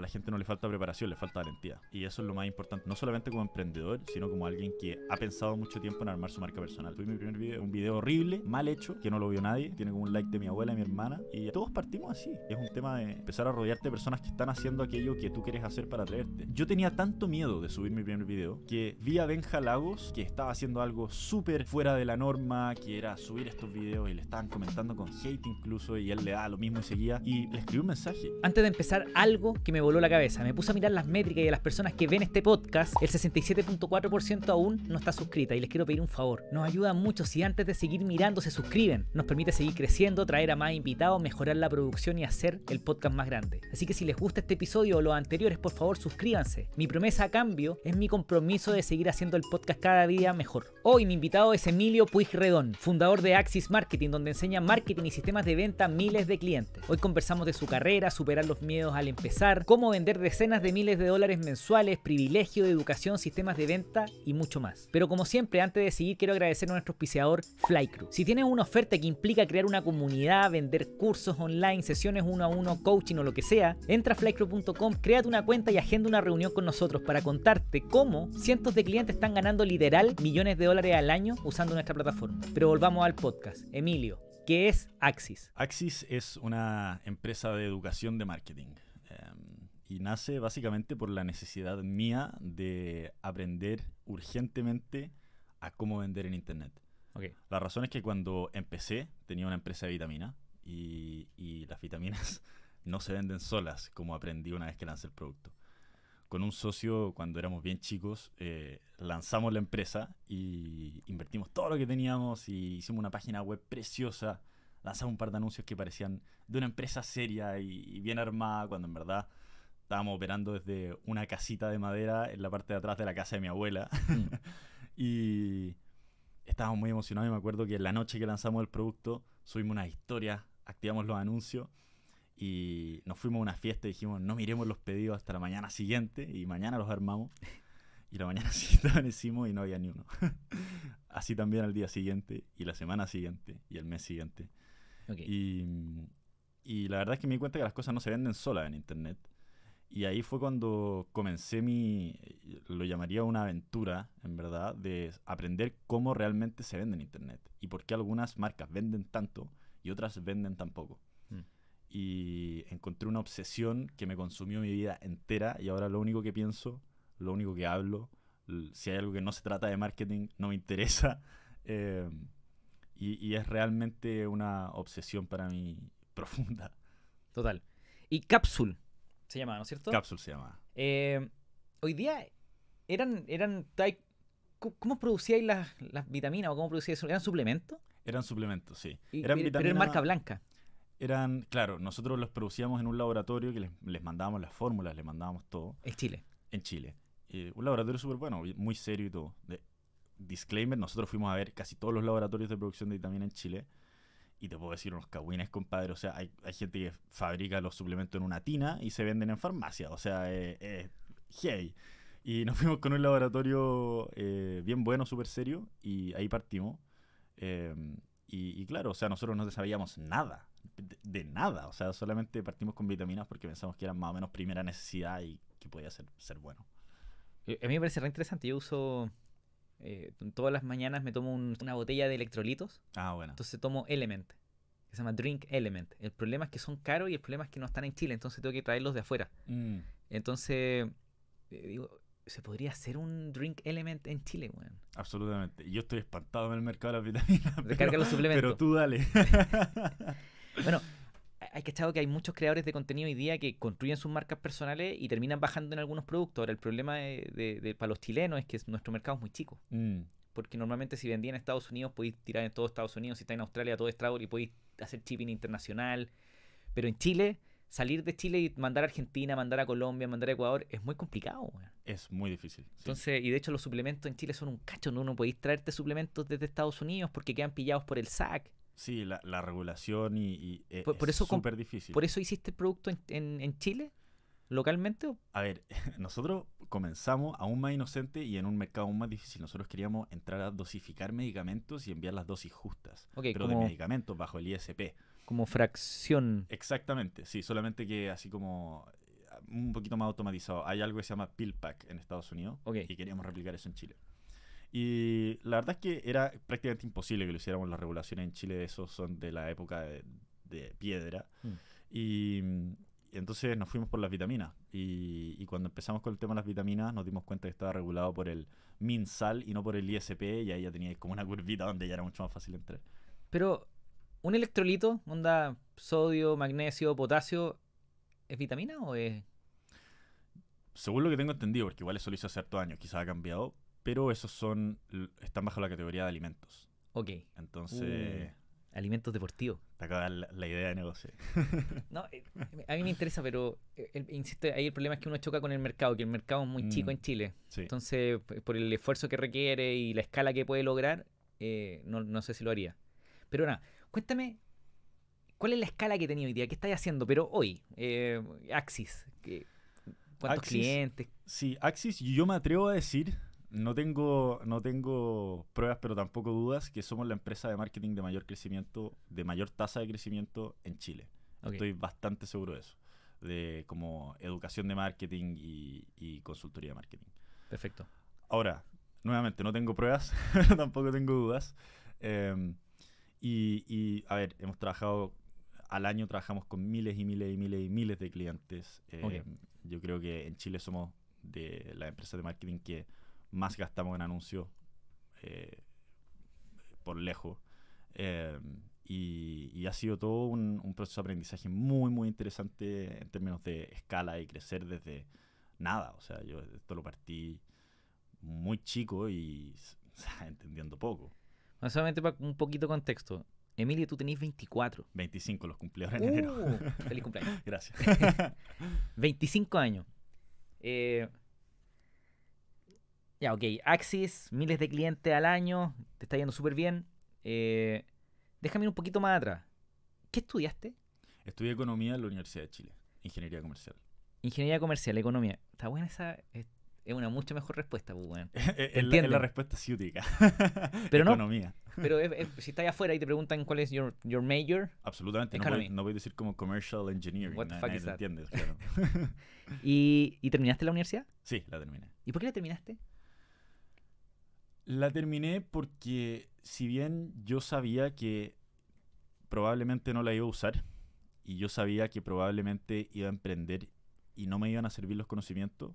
a la gente no le falta preparación, le falta valentía. Y eso es lo más importante, no solamente como emprendedor, sino como alguien que ha pensado mucho tiempo en armar su marca personal. Tuve mi primer video, un video horrible, mal hecho, que no lo vio nadie, tiene como un like de mi abuela y mi hermana, y todos partimos así. Es un tema de empezar a rodearte de personas que están haciendo aquello que tú quieres hacer para atraerte. Yo tenía tanto miedo de subir mi primer video que vi a Benja Lagos que estaba haciendo algo súper fuera de la norma, que era subir estos videos y le estaban comentando con hate incluso, y él le da lo mismo y seguía, y le escribí un mensaje. Antes de empezar algo que me voló la cabeza. Me puse a mirar las métricas y a las personas que ven este podcast, el 67.4% aún no está suscrita y les quiero pedir un favor. Nos ayuda mucho si antes de seguir mirando se suscriben. Nos permite seguir creciendo, traer a más invitados, mejorar la producción y hacer el podcast más grande. Así que si les gusta este episodio o los anteriores, por favor suscríbanse. Mi promesa a cambio es mi compromiso de seguir haciendo el podcast cada día mejor. Hoy mi invitado es Emilio Puigredón, fundador de Axis Marketing, donde enseña marketing y sistemas de venta a miles de clientes. Hoy conversamos de su carrera, superar los miedos al empezar, cómo cómo vender decenas de miles de dólares mensuales, privilegio de educación, sistemas de venta y mucho más. Pero como siempre, antes de seguir quiero agradecer a nuestro auspiciador Flycrew. Si tienes una oferta que implica crear una comunidad, vender cursos online, sesiones uno a uno, coaching o lo que sea, entra a flycrew.com, créate una cuenta y agenda una reunión con nosotros para contarte cómo cientos de clientes están ganando literal millones de dólares al año usando nuestra plataforma. Pero volvamos al podcast. Emilio, ¿qué es Axis? Axis es una empresa de educación de marketing y nace básicamente por la necesidad mía de aprender urgentemente a cómo vender en Internet. La razón es que cuando empecé tenía una empresa de vitaminas y, las vitaminas no se venden solas, como aprendí una vez que lancé el producto. Con un socio, cuando éramos bien chicos, eh, lanzamos la empresa y invertimos todo lo que teníamos y hicimos una página web preciosa, lanzamos un par de anuncios que parecían de una empresa seria y bien armada, cuando en verdad estábamos operando desde una casita de madera en la parte de atrás de la casa de mi abuela. Mm. y estábamos muy emocionados y me acuerdo que en la noche que lanzamos el producto subimos una historia activamos los anuncios y nos fuimos a una fiesta y dijimos no miremos los pedidos hasta la mañana siguiente y mañana los armamos. Y la mañana siguiente hicimos y no había ni uno. Así también al día siguiente y la semana siguiente y el mes siguiente. Y, y la verdad es que me di cuenta que las cosas no se venden solas en Internet. Y ahí fue cuando comencé mi, lo llamaría una aventura, en verdad, de aprender cómo realmente se vende en Internet y por qué algunas marcas venden tanto y otras venden tan poco. Mm. Y encontré una obsesión que me consumió mi vida entera y ahora lo único que pienso, lo único que hablo, si hay algo que no se trata de marketing, no me interesa. Eh, y, y es realmente una obsesión para mí profunda. Total. ¿Y Capsule? se llamaba, ¿no es cierto? Cápsula se llamaba. Eh, hoy día eran, eran ¿cómo producíais las, vitaminas o cómo producíais ¿Eran suplementos? Eran suplementos, sí. Eran vitaminas pero, marca blanca. Eran, claro, nosotros los producíamos en un laboratorio que les, mandábamos las fórmulas, les mandábamos todo. En Chile. En Chile. Eh, un laboratorio súper bueno, muy serio y todo. De, disclaimer, nosotros fuimos a ver casi todos los laboratorios de producción de vitamina en Chile y te puedo decir unos cagüines, compadre. O sea, hay, gente que fabrica los suplementos en una tina y se venden en farmacia. O sea, eh, eh hey. Y nos fuimos con un laboratorio eh, bien bueno, súper serio, y ahí partimos. Em, y, claro, o sea, nosotros no sabíamos nada, de, nada. O sea, solamente partimos con vitaminas porque pensamos que eran más o menos primera necesidad y que podía ser, ser bueno. Eh, a mí me parece re interesante. Yo uso eh, todas las mañanas me tomo una botella de electrolitos. Ah, bueno. Entonces tomo Element, que se llama Drink Element. El problema es que son caros y el problema es que no están en Chile, entonces tengo que traerlos de afuera. Mm. Entonces, eh, digo, se podría hacer un drink element en Chile, Absolutamente. Yo estoy espantado en el mercado de las vitaminas. descarga los suplementos. Pero tú dale. bueno, hay que que hay muchos creadores de contenido hoy día que construyen sus marcas personales y terminan bajando en algunos productos. Ahora, el problema para los chilenos es que nuestro mercado es muy chico. Mm. Porque normalmente si vendía en Estados Unidos podéis tirar en todo Estados Unidos, si está en Australia todo Estrabol y podéis hacer shipping internacional. Pero en Chile, salir de Chile y mandar a Argentina, mandar a Colombia, mandar a Ecuador, es muy complicado. Es muy difícil. Entonces, y de hecho los suplementos en Chile son un cacho, no, no podéis traerte suplementos desde Estados Unidos porque quedan pillados por el SAC. Sí, la, regulación y, y e, súper difícil. ¿Por eso hiciste el producto en, Chile? ¿Localmente? A ver, nosotros comenzamos aún más inocente y en un mercado aún más difícil. Nosotros queríamos entrar a dosificar medicamentos y enviar las dosis justas, pero de medicamentos bajo el ISP. Como fracción. Exactamente, sí, solamente que así como eh, un poquito más automatizado. Hay algo que se llama pill pack en Estados Unidos y queríamos replicar eso en Chile. Y la verdad es que era prácticamente imposible que lo hiciéramos. Las regulaciones en Chile de esos son de la época de, piedra. Mm. Mm, y, entonces nos fuimos por las vitaminas. Y, cuando empezamos con el tema de las vitaminas, nos dimos cuenta que estaba regulado por el MinSal y no por el ISP. Y ahí ya tenía como una curvita donde ya era mucho más fácil entrar. Pero un electrolito, onda sodio, magnesio, potasio, ¿es vitamina o es...? Según lo que tengo entendido, porque igual eso lo hice hace harto años, quizás ha cambiado, pero esos son están bajo la categoría de alimentos. Ok. Entonces... Uh, alimentos deportivos. Te acaba la, idea de negocio. no, eh, a mí me interesa, pero eh, insisto, ahí el problema es que uno choca con el mercado, que el mercado es muy mm, chico en Chile. Entonces, por el esfuerzo que requiere y la escala que puede lograr, eh, no, sé si lo haría. Pero nada, cuéntame ¿Cuál es la escala que tenía hoy día? ¿Qué estás haciendo? Pero hoy, Axis, ¿cuántos clientes? Sí, Axis, yo me atrevo a decir no tengo, no tengo pruebas, pero tampoco dudas que somos la empresa de marketing de mayor crecimiento, de mayor tasa de crecimiento en Chile. Estoy bastante seguro de eso. De como educación de marketing y, consultoría de marketing. Perfecto. Ahora, nuevamente, no tengo pruebas, tampoco tengo dudas. Em, y, a ver, hemos trabajado, al año trabajamos con miles y miles y miles y miles de clientes. Em, yo creo que en Chile somos de la empresa de marketing que más gastamos en anuncios eh, por lejos. Eh, y, ha sido todo un, proceso de aprendizaje muy, muy interesante en términos de escala y crecer desde nada. O sea, yo esto lo partí muy chico y entendiendo poco. Bueno, solamente para un poquito de contexto. Emilio, tú tenés 24. 25 los cumpleaños en enero. Uh, feliz cumpleaños. Gracias. 25 años. Eh, ya, ok. Axis, miles de clientes al año, te está yendo súper bien. Eh, déjame ir un poquito más atrás. ¿Qué estudiaste? Estudié Economía en la Universidad de Chile, Ingeniería Comercial. Ingeniería Comercial, Economía. Está buena esa. Es, una mucho mejor respuesta, pues, es, la respuesta ciútica. pero no. Pero si estás afuera y te preguntan cuál es your, major. Absolutamente. No voy, a decir como commercial engineering. What the fuck ¿Y, ¿Y terminaste la universidad? Sí, la terminé. ¿Y por qué la terminaste? La terminé porque si bien yo sabía que probablemente no la iba a usar y yo sabía que probablemente iba a emprender y no me iban a servir los conocimientos,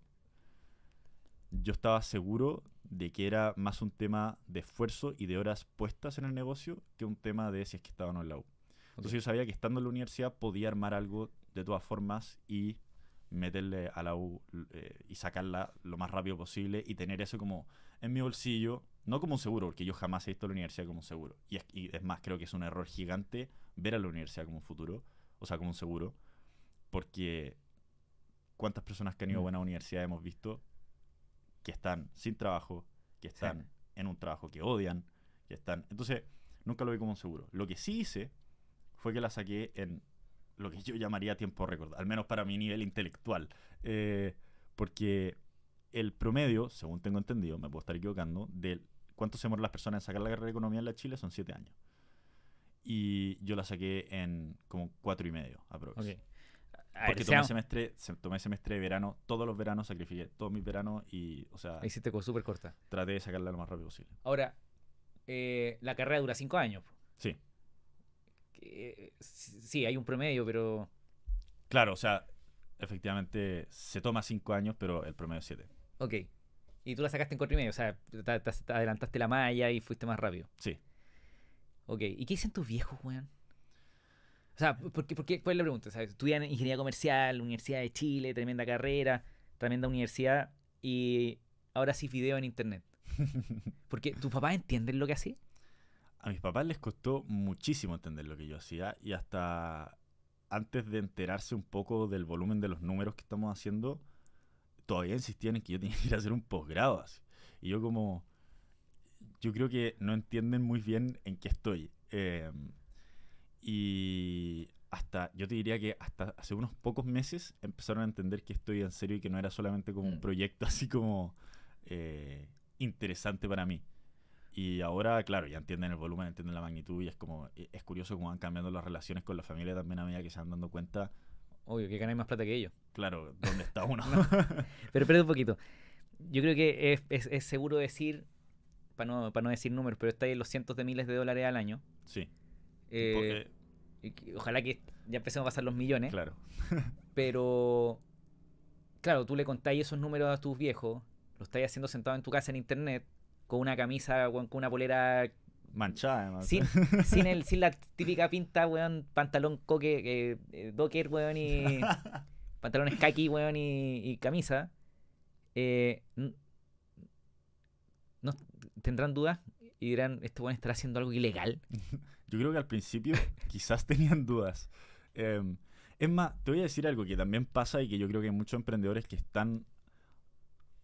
yo estaba seguro de que era más un tema de esfuerzo y de horas puestas en el negocio que un tema de si es que estaba o no en la U. Entonces yo sabía que estando en la universidad podía armar algo de todas formas y meterle a la U eh, y sacarla lo más rápido posible y tener eso como en mi bolsillo, no como un seguro, porque yo jamás he visto la universidad como un seguro. Y es, y es más, creo que es un error gigante ver a la universidad como un futuro, o sea, como un seguro, porque cuántas personas que han ido a mm. buena universidad hemos visto que están sin trabajo, que están en un trabajo que odian, que están... Entonces, nunca lo vi como un seguro. Lo que sí hice fue que la saqué en lo que yo llamaría tiempo récord, al menos para mi nivel intelectual. Eh, porque el promedio, según tengo entendido, me puedo estar equivocando, de cuánto se demoran las personas en sacar la carrera de economía en la Chile son siete años. Y yo la saqué en como cuatro y medio, aproximadamente. Ah, Porque tomé semestre, tomé semestre de verano, todos los veranos sacrifiqué todos mis veranos y, o sea... Hiciste fue súper corta. Traté de sacarla lo más rápido posible. Ahora, eh, la carrera dura cinco años. Sí. sí, hay un promedio, pero... Claro, o sea, efectivamente se toma cinco años, pero el promedio es siete. Ok. Y tú la sacaste en cuatro y medio, o sea, te, adelantaste la malla y fuiste más rápido. Sí. Ok. ¿Y qué dicen tus viejos, weón? O sea, ¿por qué, ¿cuál es la pregunta? ¿Sabes? Estudian ingeniería comercial, Universidad de Chile, tremenda carrera, tremenda universidad y ahora sí video en internet. Porque tus papás entienden lo que hacía. A mis papás les costó muchísimo entender lo que yo hacía y hasta antes de enterarse un poco del volumen de los números que estamos haciendo, todavía insistían en que yo tenía que ir a hacer un posgrado. Así. Y yo como, yo creo que no entienden muy bien en qué estoy. Em, y hasta, yo te diría que hasta hace unos pocos meses empezaron a entender que estoy en serio y que no era solamente como un mm. proyecto así como eh, interesante para mí. Y ahora, claro, ya entienden el volumen, entienden la magnitud y es como, eh, es curioso cómo van cambiando las relaciones con la familia también a medida que se van dando cuenta obvio que ganáis más plata que ellos. Claro, ¿dónde está uno? pero un poquito. Yo creo que es, seguro decir, para no, decir números, pero está en los cientos de miles de dólares al año. Sí. Eh, Porque... Ojalá que ya empecemos a pasar los millones. Claro. pero, claro, tú le contáis esos números a tus viejos, lo estáis haciendo sentado en tu casa en internet, con una camisa, con una polera Manchada, además. Sin, la típica pinta, weón, pantalón coque, eh, eh, docker, weón, y. pantalones kaki, weón, y, camisa. Eh, no, tendrán dudas y dirán, este weón estará haciendo algo ilegal. Yo creo que al principio quizás tenían dudas. Em, es más, te voy a decir algo que también pasa y que yo creo que hay muchos emprendedores que están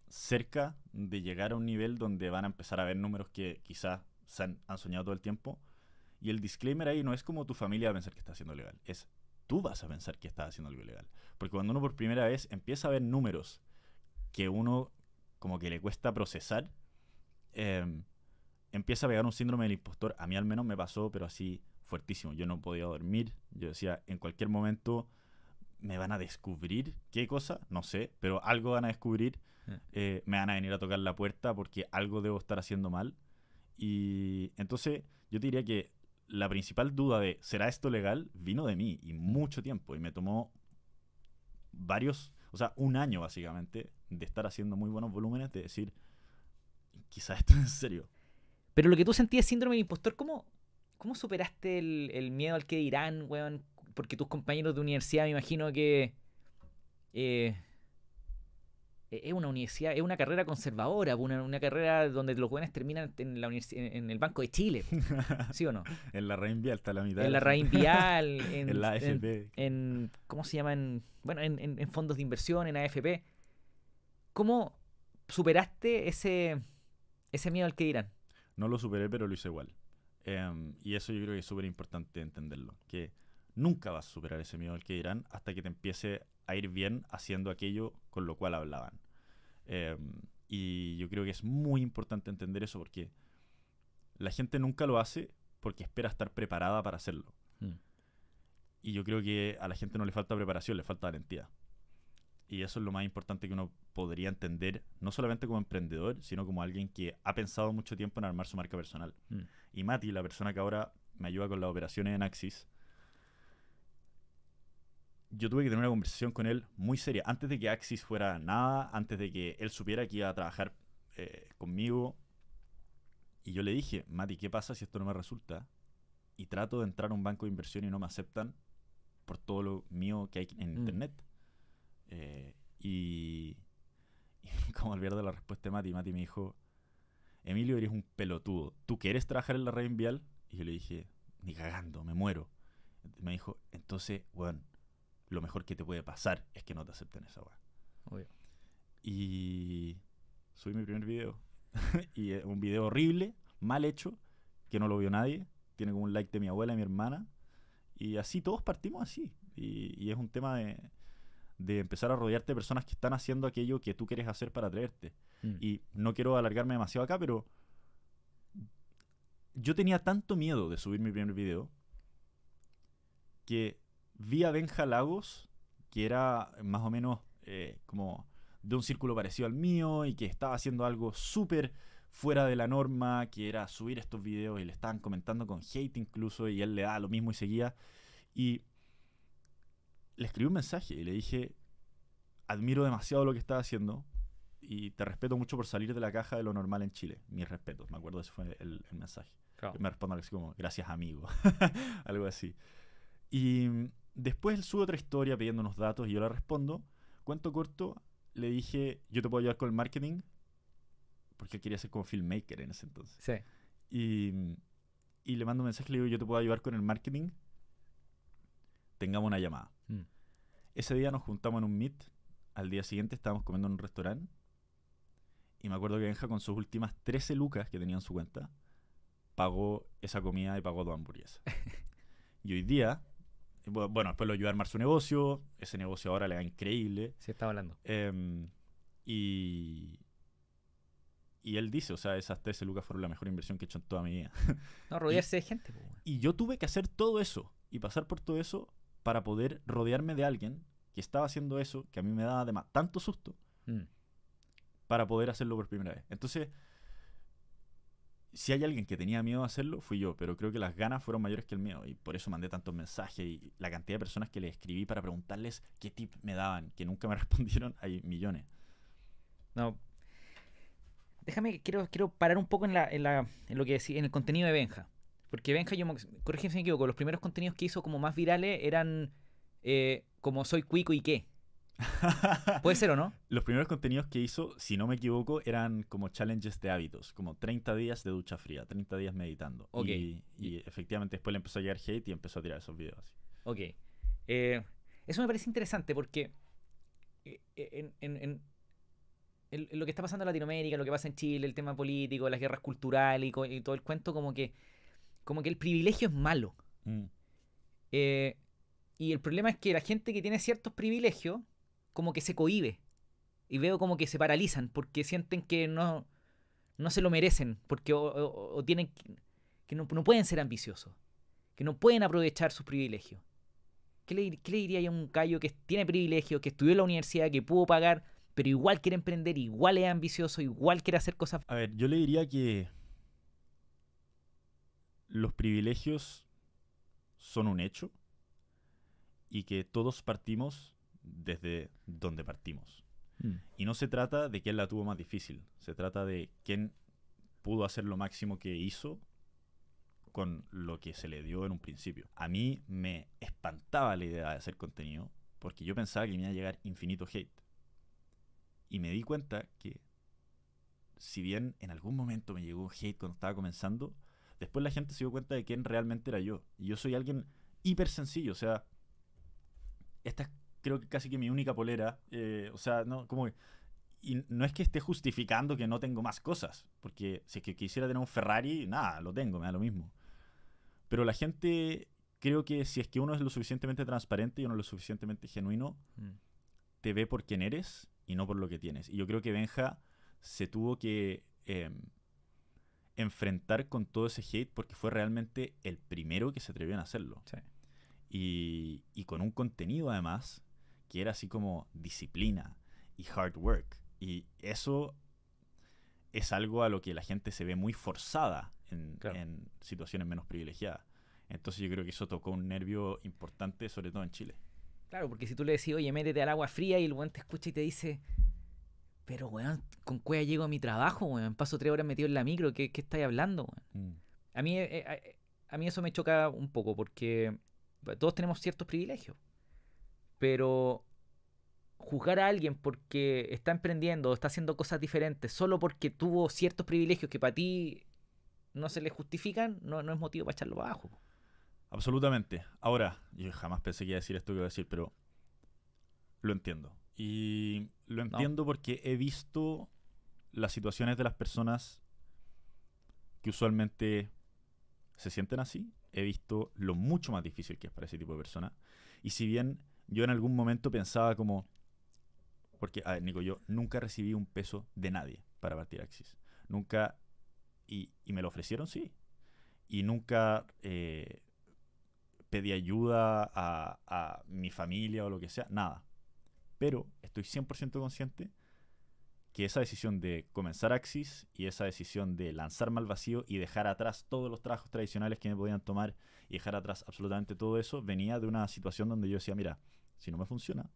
cerca de llegar a un nivel donde van a empezar a ver números que quizás han, soñado todo el tiempo. Y el disclaimer ahí no es como tu familia va a pensar que está haciendo legal, es tú vas a pensar que estás haciendo algo ilegal. Porque cuando uno por primera vez empieza a ver números que uno como que le cuesta procesar, em, empieza a pegar un síndrome del impostor. A mí al menos me pasó, pero así fuertísimo. Yo no podía dormir. Yo decía, en cualquier momento me van a descubrir qué cosa, no sé, pero algo van a descubrir. Eh. Eh, me van a venir a tocar la puerta porque algo debo estar haciendo mal. Y entonces yo te diría que la principal duda de ¿será esto legal? vino de mí y mucho tiempo y me tomó varios, o sea, un año básicamente de estar haciendo muy buenos volúmenes, de decir, quizás esto es en serio. Pero lo que tú sentías síndrome del impostor, ¿cómo, superaste el, miedo al que dirán, weón? Porque tus compañeros de universidad me imagino que... Eh, e-, es una universidad, es una carrera conservadora, una, una carrera donde los jóvenes terminan en, la en el Banco de Chile, ¿sí o no? en la Rainvial está la mitad. En la Rainvial. en, en, la AFP. ¿cómo se llama? bueno, en, fondos de inversión, en AFP. ¿Cómo superaste ese, ese miedo al que dirán? No lo superé, pero lo hice igual. Em, y eso yo creo que es súper importante entenderlo, que nunca vas a superar ese miedo al que dirán hasta que te empiece ir bien haciendo aquello con lo cual hablaban. Em, y yo creo que es muy importante entender eso porque la gente nunca lo hace porque espera estar preparada para hacerlo. Mm. Y yo creo que a la gente no le falta preparación, le falta valentía. Y eso es lo más importante que uno podría entender, no solamente como emprendedor, sino como alguien que ha pensado mucho tiempo en armar su marca personal. Mm. Y Mati, la persona que ahora me ayuda con las operaciones en Axis, yo tuve que tener una conversación con él muy seria. Antes de que Axis fuera nada, antes de que él supiera que iba a trabajar eh, conmigo. Y yo le dije, Mati, ¿qué pasa si esto no me resulta? Y trato de entrar a un banco de inversión y no me aceptan por todo lo mío que hay en mm. internet. Eh, y, como olvidé de la respuesta de Mati, Mati me dijo, Emilio, eres un pelotudo. ¿Tú quieres trabajar en la red invial Y yo le dije, ni cagando, me muero. Me dijo, entonces, bueno, lo mejor que te puede pasar es que no te acepten esa weá. Obvio. Y subí mi primer video. y es un video horrible, mal hecho, que no lo vio nadie. Tiene como un like de mi abuela y mi hermana. Y así, todos partimos así. Y, es un tema de, de, empezar a rodearte de personas que están haciendo aquello que tú quieres hacer para atraerte. Mm. Y no quiero alargarme demasiado acá, pero yo tenía tanto miedo de subir mi primer video que vi a Benja Lagos, que era más o menos eh, como de un círculo parecido al mío y que estaba haciendo algo súper fuera de la norma, que era subir estos videos y le estaban comentando con hate incluso y él le da lo mismo y seguía. Y le escribí un mensaje y le dije, admiro demasiado lo que estás haciendo y te respeto mucho por salir de la caja de lo normal en Chile. Mis respetos, me acuerdo, ese fue el, mensaje. Claro. Me respondió así como, gracias amigo, algo así. Y Después él sube otra historia pidiendo unos datos y yo la respondo. Cuento corto, le dije, yo te puedo ayudar con el marketing, porque él quería ser como filmmaker en ese entonces. Sí. Y, mm, le mando un mensaje, le digo, yo te puedo ayudar con el marketing, tengamos una llamada. Mm. Ese día nos juntamos en un meet, al día siguiente estábamos comiendo en un restaurante, y me acuerdo que Benja con sus últimas 13 lucas que tenía en su cuenta, pagó esa comida y pagó dos hamburguesas. y hoy día bueno, después lo ayudó a armar su negocio. Ese negocio ahora le da increíble. Sí, estaba hablando. Em, y, y él dice, o sea, esas 13 lucas fueron la mejor inversión que he hecho en toda mi vida. No, rodearse de gente. Y yo tuve que hacer todo eso y pasar por todo eso para poder rodearme de alguien que estaba haciendo eso, que a mí me daba además tanto susto, mm. para poder hacerlo por primera vez. Entonces, si hay alguien que tenía miedo a hacerlo, fui yo, pero creo que las ganas fueron mayores que el miedo y por eso mandé tantos mensajes y la cantidad de personas que le escribí para preguntarles qué tip me daban, que nunca me respondieron, hay millones. No. Déjame, quiero, quiero parar un poco en, la, en, la, en lo que en el contenido de Benja. Porque Benja, yo, si me equivoco, los primeros contenidos que hizo como más virales eran eh, como soy cuico y qué. ¿Puede ser o no? Los primeros contenidos que hizo, si no me equivoco, eran como challenges de hábitos, como 30 días de ducha fría, 30 días meditando. Y, efectivamente después le empezó a llegar hate y empezó a tirar esos videos Ok. Eh, eso me parece interesante porque eh, eh, en, lo que está pasando en Latinoamérica, lo que pasa en Chile, el tema político, las guerras culturales y, todo el cuento, como que, como que el privilegio es malo. Mm. y el problema es que la gente que tiene ciertos privilegios como que se cohibe. Y veo como que se paralizan porque sienten que no, no se lo merecen, porque o, tienen que, no, pueden ser ambiciosos, que no pueden aprovechar sus privilegios. ¿Qué le, qué le diría a un callo que tiene privilegios, que estudió en la universidad, que pudo pagar, pero igual quiere emprender, igual es ambicioso, igual quiere hacer cosas? A ver, yo le diría que los privilegios son un hecho y que todos partimos desde donde partimos. Mm. Y no se trata de quién la tuvo más difícil, se trata de quién pudo hacer lo máximo que hizo con lo que se le dio en un principio. A mí me espantaba la idea de hacer contenido porque yo pensaba que me iba a llegar infinito hate. Y me di cuenta que si bien en algún momento me llegó hate cuando estaba comenzando, después la gente se dio cuenta de quién realmente era yo. Y yo soy alguien hiper sencillo, o sea, esta es creo que casi que mi única polera. Eh, o sea, no, como y no es que esté justificando que no tengo más cosas, porque si es que quisiera tener un Ferrari, nada, lo tengo, me da lo mismo. Pero la gente, creo que si es que uno es lo suficientemente transparente y uno es lo suficientemente genuino, mm. te ve por quién eres y no por lo que tienes. Y yo creo que Benja se tuvo que em, enfrentar con todo ese hate porque fue realmente el primero que se atrevió a hacerlo. Sí. Y, y con un contenido además que era así como disciplina y hard work. Y eso es algo a lo que la gente se ve muy forzada en, situaciones menos privilegiadas. Entonces yo creo que eso tocó un nervio importante, sobre todo en Chile. Claro, porque si tú le decís, oye, métete al agua fría y el weón te escucha y te dice, pero weón, con cuál llego a mi trabajo, weón, paso tres horas metido en la micro, ¿qué, qué estáis hablando? Mm. A, mí, eh, eh, a mí eso me choca un poco porque todos tenemos ciertos privilegios pero juzgar a alguien porque está emprendiendo o está haciendo cosas diferentes solo porque tuvo ciertos privilegios que para ti no se le justifican, no, no es motivo para echarlo abajo. Absolutamente. Ahora, yo jamás pensé que iba a decir esto que iba a decir, pero lo entiendo. Y lo entiendo porque he visto las situaciones de las personas que usualmente se sienten así. He visto lo mucho más difícil que es para ese tipo de personas. Y si bien yo en algún momento pensaba como, porque, a ver, Nico, yo nunca recibí un peso de nadie para partir Axis. Nunca, y, me lo ofrecieron, sí. Y nunca eh, pedí ayuda a, a mi familia o lo que sea, nada. Pero estoy 100% consciente que esa decisión de comenzar Axis y esa decisión de lanzarme al vacío y dejar atrás todos los trabajos tradicionales que me podían tomar y dejar atrás absolutamente todo eso, venía de una situación donde yo decía, mira, si no me funciona,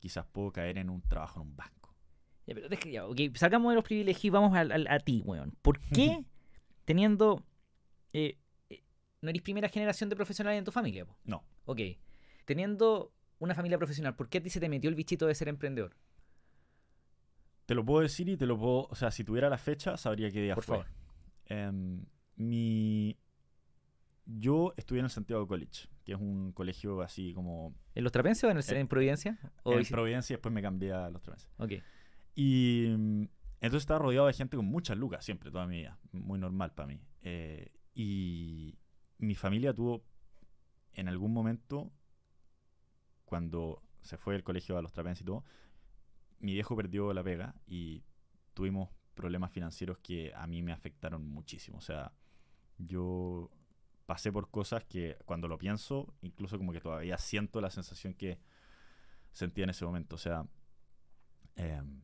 quizás puedo caer en un trabajo en un banco. Ya, pero okay, sacamos de los privilegios y vamos a, ti, weón. ¿Por qué teniendo... Eh, eh, no eres primera generación de profesionales en tu familia? No. Ok. Teniendo una familia profesional, ¿por qué a ti se te metió el bichito de ser emprendedor? Te lo puedo decir y te lo puedo... O sea, si tuviera la fecha, sabría qué día Por Favor. Em, mi, yo estudié en el Santiago College, que es un colegio así como... ¿En Los Trapenses o en, el, eh, en, Providencia? en después me cambié a Los Trapenses. Ok. Y mm, entonces estaba rodeado de gente con muchas lucas siempre, toda mi vida. Muy normal para mí. Eh, y mi familia tuvo en algún momento, cuando se fue del colegio a Los Trapenses y todo, mi viejo perdió la pega y tuvimos problemas financieros que a mí me afectaron muchísimo. O sea, yo pasé por cosas que cuando lo pienso, incluso como que todavía siento la sensación que sentía en ese momento. O sea, em,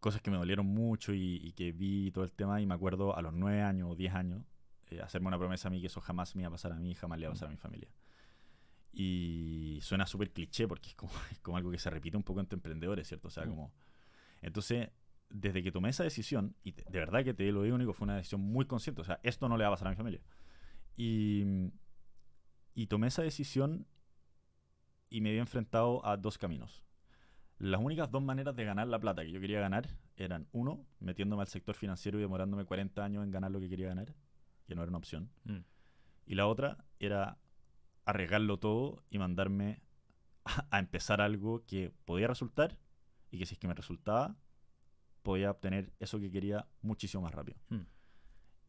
cosas que me dolieron mucho y, que vi todo el tema y me acuerdo a los nueve años o diez años eh, hacerme una promesa a mí que eso jamás me iba a pasar a mí, jamás le iba a pasar a mi familia. Y suena súper cliché porque es como, es como, algo que se repite un poco entre emprendedores, ¿cierto? O sea, mm. como... Entonces, desde que tomé esa decisión, y de verdad que te lo digo único, fue una decisión muy consciente, o sea, esto no le va a pasar a mi familia. Mm, y, tomé esa decisión y me había enfrentado a dos caminos. Las únicas dos maneras de ganar la plata que yo quería ganar eran, uno, metiéndome al sector financiero y demorándome 40 años en ganar lo que quería ganar, que no era una opción. Mm. Y la otra era arriesgarlo todo y mandarme a, empezar algo que podía resultar y que si es que me resultaba, podía obtener eso que quería muchísimo más rápido. Mm.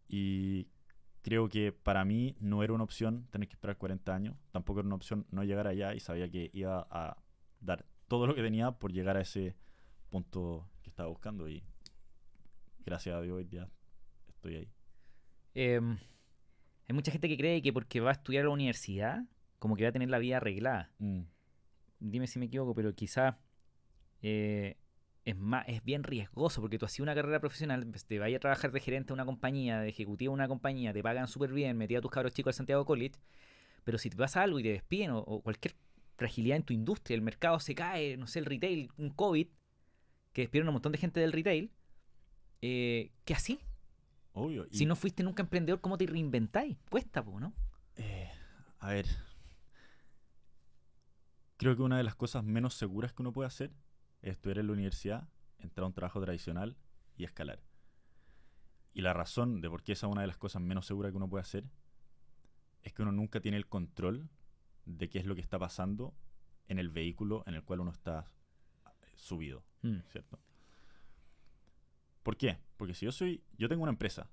Y creo que para mí no era una opción tener que esperar 40 años, tampoco era una opción no llegar allá y sabía que iba a dar todo lo que tenía por llegar a ese punto que estaba buscando y gracias a Dios ya estoy ahí. Em, hay mucha gente que cree que porque va a estudiar a la universidad, como que va a tener la vida arreglada. Mm. Dime si me equivoco, pero quizá eh, es, más, es bien riesgoso porque tú hacías una carrera profesional, pues, te vayas a trabajar de gerente de una compañía, de ejecutivo de una compañía, te pagan súper bien, metí a tus cabros chicos al Santiago College, pero si te pasa algo y te despiden o, cualquier fragilidad en tu industria, el mercado se cae, no sé, el retail, un COVID, que despidieron a un montón de gente del retail, que eh, ¿qué así? Obvio. Si no fuiste nunca emprendedor, ¿cómo te reinventáis? Cuesta, bueno ¿no? Eh, a ver. Creo que una de las cosas menos seguras que uno puede hacer estudiar en la universidad, entrar a un trabajo tradicional y escalar. Y la razón de por qué esa es una de las cosas menos seguras que uno puede hacer es que uno nunca tiene el control de qué es lo que está pasando en el vehículo en el cual uno está subido, mm. ¿Por qué? Porque si yo soy, yo tengo una empresa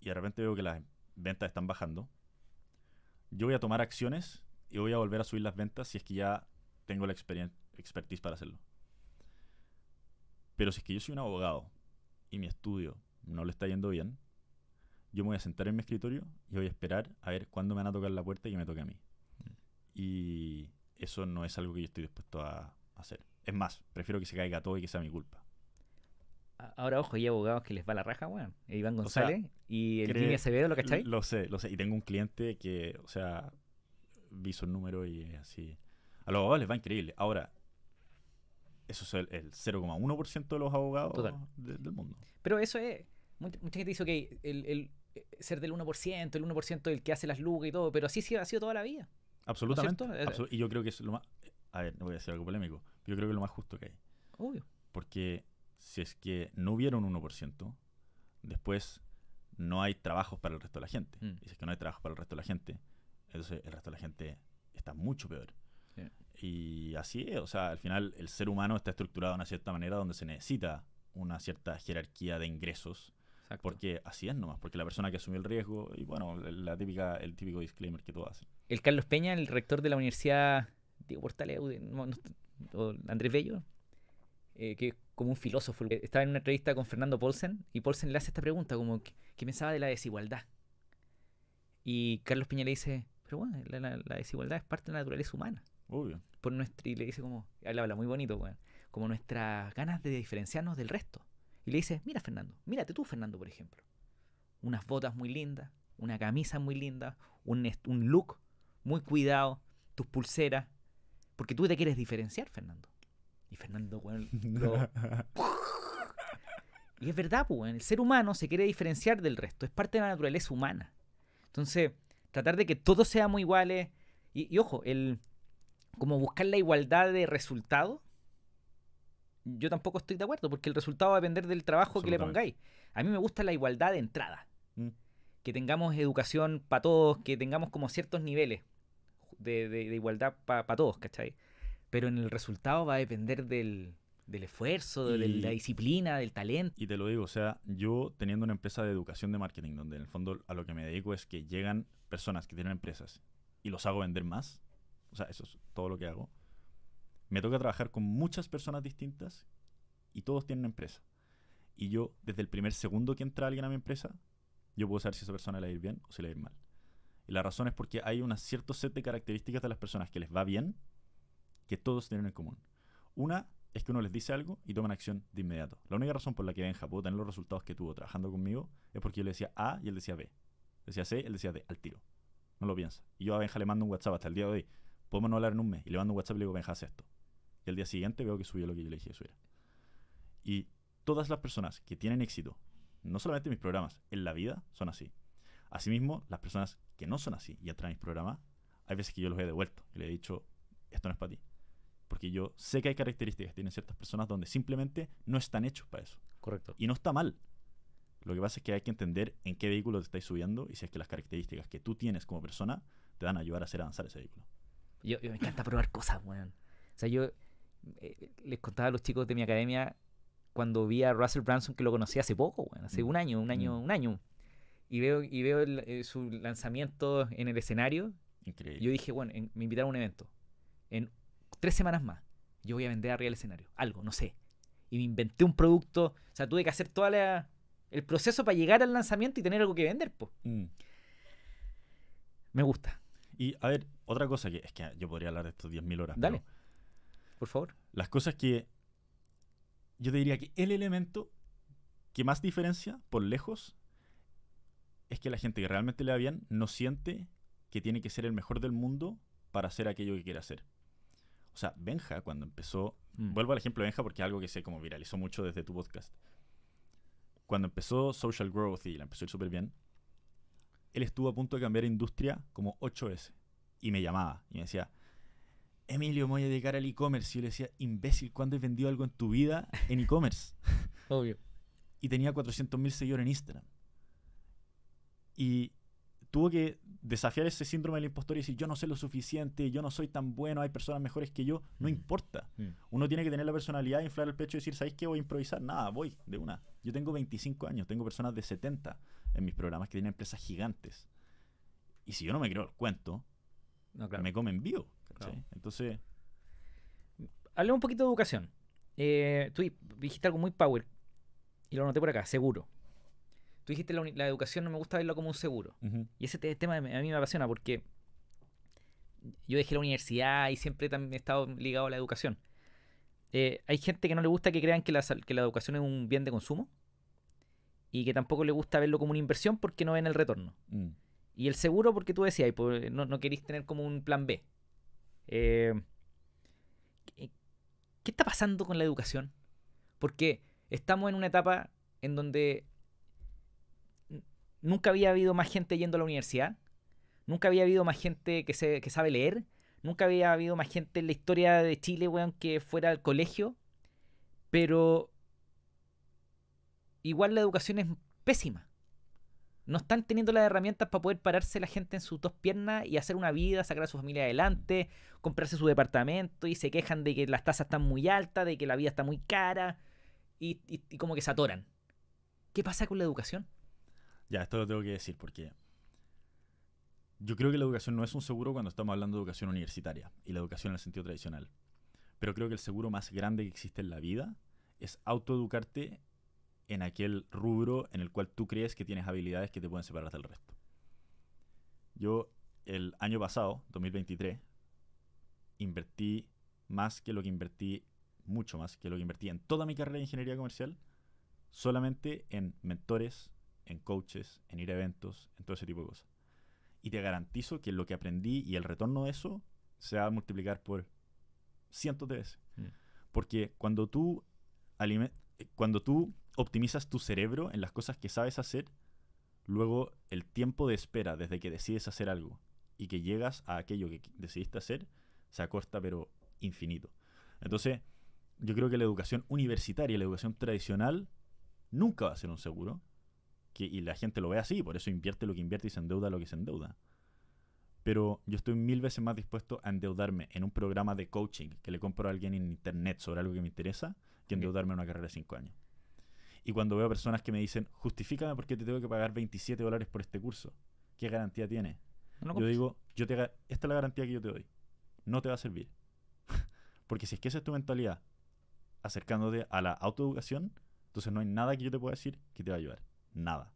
y de repente veo que las ventas están bajando, yo voy a tomar acciones y voy a volver a subir las ventas si es que ya tengo la expertise para hacerlo. Pero si es que yo soy un abogado y mi estudio no le está yendo bien, yo me voy a sentar en mi escritorio y voy a esperar a ver cuándo me van a tocar la puerta y que me toque a mí. Y eso no es algo que yo estoy dispuesto a hacer. Es más, prefiero que se caiga todo y que sea mi culpa. Ahora, ojo, hay abogados que les va la raja, weón. Iván González y el Jimmy Acevedo, ¿lo cachai? Lo sé, lo sé. Y tengo un cliente que, o sea, vi su número y así. A los abogados les va increíble. Ahora, eso es el, 0,1% de los abogados del mundo. Pero eso es. Mucha, gente dice, que el, eh, ser del 1%, el 1% del que hace las lucas y todo, pero así ha sido toda la vida. Absolutamente. y yo creo que es lo más. A ver, no voy a decir algo polémico. Yo creo que es lo más justo que hay. Obvio. Porque si es que no hubiera un 1%, después no hay trabajos para el resto de la gente. Mm. Y si es que no hay trabajos para el resto de la gente, entonces el resto de la gente está mucho peor. Y así es, o sea, al final el ser humano está estructurado de una cierta manera donde se necesita una cierta jerarquía de ingresos. Porque así es nomás, porque la persona que asumió el riesgo, y bueno, la típica, el típico disclaimer que todos hacen. El Carlos Peña, el rector de la Universidad de Portaleu, o Andrés Bello, eh, que como un filósofo, estaba en una entrevista con Fernando Polsen, y Polsen le hace esta pregunta, como, que pensaba de la desigualdad? Y Carlos Peña le dice, pero bueno, la desigualdad es parte de la naturaleza humana. Obvio. Por y le dice como, él habla muy bonito, güey. como nuestras ganas de diferenciarnos del resto. Y le dice, mira Fernando, mírate tú Fernando, por ejemplo. Unas botas muy lindas, una camisa muy linda, un, un look muy cuidado, tus pulseras. Porque tú te quieres diferenciar, Fernando. Y Fernando, güey, y es verdad, güey. Pues, el ser humano se quiere diferenciar del resto, es parte de la naturaleza humana. Entonces, tratar de que todos seamos iguales. Y, y ojo, el, como buscar la igualdad de resultado yo tampoco estoy de acuerdo, porque el resultado va a depender del trabajo que le pongáis. A mí me gusta la igualdad de entrada. Mm. Que tengamos educación para todos, que tengamos como ciertos niveles de, igualdad para todos, ¿cachai? Pero en el resultado va a depender del, esfuerzo, de la disciplina, del talento. Y te lo digo, o sea, yo teniendo una empresa de educación de marketing, donde en el fondo a lo que me dedico es que llegan personas que tienen empresas y los hago vender más, o sea, eso es todo lo que hago, me toca trabajar con muchas personas distintas y todos tienen empresa. Y yo, desde el primer segundo que entra alguien a mi empresa, yo puedo saber si esa persona le va a ir bien o si le va a ir mal. Y la razón es porque hay un cierto set de características de las personas que les va bien, que todos tienen en común. Una es que uno les dice algo y toman acción de inmediato. La única razón por la que Benja pudo tener los resultados que tuvo trabajando conmigo es porque yo le decía A y él decía B. Decía C, él decía D, al tiro. No lo piensa. Y yo a Benja le mando un WhatsApp hasta el día de hoy podemos no hablar en un mes. Y le mando un WhatsApp y le digo, venja, haz esto. Y al día siguiente veo que subió lo que yo le dije que subiera. Y todas las personas que tienen éxito, no solamente en mis programas, en la vida, son así. Asimismo, las personas que no son así y atrás mis programas, hay veces que yo los he devuelto y le he dicho, esto no es para ti. Porque yo sé que hay características tienen ciertas personas donde simplemente no están hechos para eso. Correcto. Y no está mal. Lo que pasa es que hay que entender en qué vehículo te estáis subiendo y si es que las características que tú tienes como persona te van a ayudar a hacer avanzar ese vehículo. Yo, me encanta probar cosas, weón. O sea, yo eh, les contaba a los chicos de mi academia cuando vi a Russell Branson, que lo conocí hace poco, weón, hace mm. un año, un año, mm. un año. Y veo, y veo eh, su lanzamiento en el escenario. Increíble. Yo dije, bueno, me invitaron a un evento. En tres semanas más, yo voy a vender arriba del escenario. Algo, no sé. Y me inventé un producto. O sea, tuve que hacer todo el proceso para llegar al lanzamiento y tener algo que vender, pues. Me gusta. Y a ver, otra cosa que es que yo podría hablar de esto 10.000 horas. Dale. por favor. Las cosas que yo te diría que el elemento que más diferencia por lejos es que la gente que realmente le da bien no siente que tiene que ser el mejor del mundo para hacer aquello que quiere hacer. O sea, Benja, cuando empezó, mm. vuelvo al ejemplo de Benja porque es algo que se como viralizó mucho desde tu podcast. Cuando empezó Social Growth y la empezó a ir súper bien, él estuvo a punto de cambiar industria como 8 s y me llamaba y me decía, Emilio, me voy a dedicar al e-commerce. Y yo le decía, imbécil, ¿cuándo has vendido algo en tu vida en e-commerce? Obvio. Y tenía 400.000 seguidores en Instagram. Y tuvo que desafiar ese síndrome del impostor y decir, yo no sé lo suficiente, yo no soy tan bueno, hay personas mejores que yo. No mm. importa. Mm. Uno tiene que tener la personalidad, inflar el pecho y decir, ¿sabéis qué? Voy a improvisar. Nada, voy de una. Yo tengo 25 años, tengo personas de 70 en mis programas que tienen empresas gigantes. Y si yo no me creo el cuento, no, me comen vivo. Entonces. Hablemos un poquito de educación. Eh, tú dijiste algo muy power y lo noté por acá, seguro. Tú dijiste la, educación no me gusta verlo como un seguro. Y ese tema a mí me apasiona porque yo dejé la universidad y siempre también he estado ligado a la educación. Eh, hay gente que no le gusta que crean que la, que la educación es un bien de consumo y que tampoco le gusta verlo como una inversión porque no ven el retorno. Mm. Y el seguro, porque tú decías, pues, no, queréis tener como un plan B. Eh, ¿Qué está pasando con la educación? Porque estamos en una etapa en donde nunca había habido más gente yendo a la universidad, nunca había habido más gente que, que sabe leer, nunca había habido más gente en la historia de Chile, weón, que fuera al colegio, pero igual la educación es pésima no están teniendo las herramientas para poder pararse la gente en sus dos piernas y hacer una vida, sacar a su familia adelante, comprarse su departamento y se quejan de que las tasas están muy altas, de que la vida está muy cara y, como que se atoran. ¿Qué pasa con la educación? Ya, esto lo tengo que decir porque yo creo que la educación no es un seguro cuando estamos hablando de educación universitaria y la educación en el sentido tradicional. Pero creo que el seguro más grande que existe en la vida es autoeducarte en aquel rubro en el cual tú crees que tienes habilidades que te pueden separar del resto. Yo el año pasado, 2023, invertí más que lo que invertí, mucho más que lo que invertí en toda mi carrera de ingeniería comercial, solamente en mentores, en coaches, en ir a eventos, en todo ese tipo de cosas. Y te garantizo que lo que aprendí y el retorno de eso se va a multiplicar por cientos de veces. Mm. Porque cuando tú eh, cuando tú optimizas tu cerebro en las cosas que sabes hacer, luego el tiempo de espera desde que decides hacer algo y que llegas a aquello que decidiste hacer se acorta pero infinito. Entonces, yo creo que la educación universitaria y la educación tradicional nunca va a ser un seguro. Que, y la gente lo ve así, por eso invierte lo que invierte y se endeuda lo que se endeuda. Pero yo estoy mil veces más dispuesto a endeudarme en un programa de coaching que le compro a alguien en internet sobre algo que me interesa, que endeudarme en una carrera de 5 años. Y cuando veo personas que me dicen, justifícame porque te tengo que pagar 27 dólares por este curso, ¿qué garantía tiene? yo digo, yo te, esta es la garantía que yo te doy. No te va a servir. porque si es que esa es tu mentalidad, acercándote a la autoeducación, entonces no hay nada que yo te pueda decir que te va a ayudar. Nada.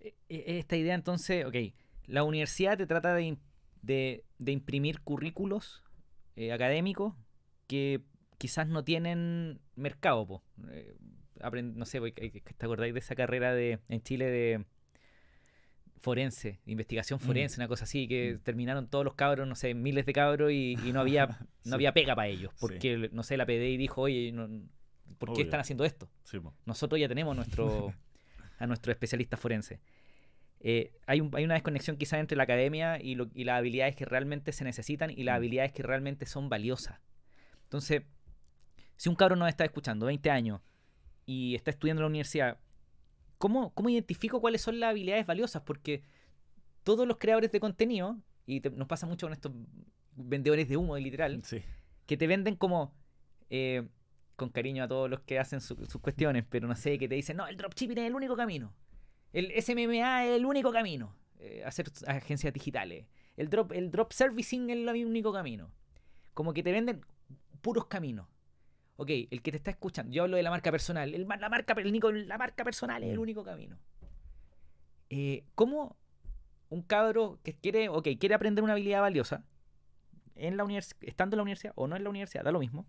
E, e, esta idea entonces, ok, la universidad te trata de, de, imprimir currículos eh, académicos que quizás no tienen mercado, eh, no sé, eh, ¿te acordáis de esa carrera de en Chile de forense, investigación mm. forense, una cosa así, que mm. terminaron todos los cabros, no sé, miles de cabros y, no había no había pega para ellos, porque no sé, la PDI dijo, "Oye, ¿por qué están haciendo esto?" Nosotros ya tenemos nuestro a nuestro especialista forense. Eh, hay, un, una desconexión quizás entre la academia y, las habilidades que realmente se necesitan y las mm. habilidades que realmente son valiosas. Entonces, si un cabrón no está escuchando, 20 años, y está estudiando en la universidad, ¿cómo, identifico cuáles son las habilidades valiosas? Porque todos los creadores de contenido, y nos pasa mucho con estos vendedores de humo, literal, que te venden como... Eh, con cariño a todos los que hacen sus cuestiones, pero no sé, que te dicen, no, el dropshipping es el único camino. El SMMA es el único camino. Eh, hacer agencias digitales. El drop, el drop servicing es el único camino. Como que te venden puros caminos ok, el que te está escuchando, yo hablo de la marca personal, la, marca, personal es el mm. único camino. Eh, ¿Cómo un cabro que quiere, quiere aprender una habilidad valiosa, en la estando en la universidad o no en la universidad, da lo mismo,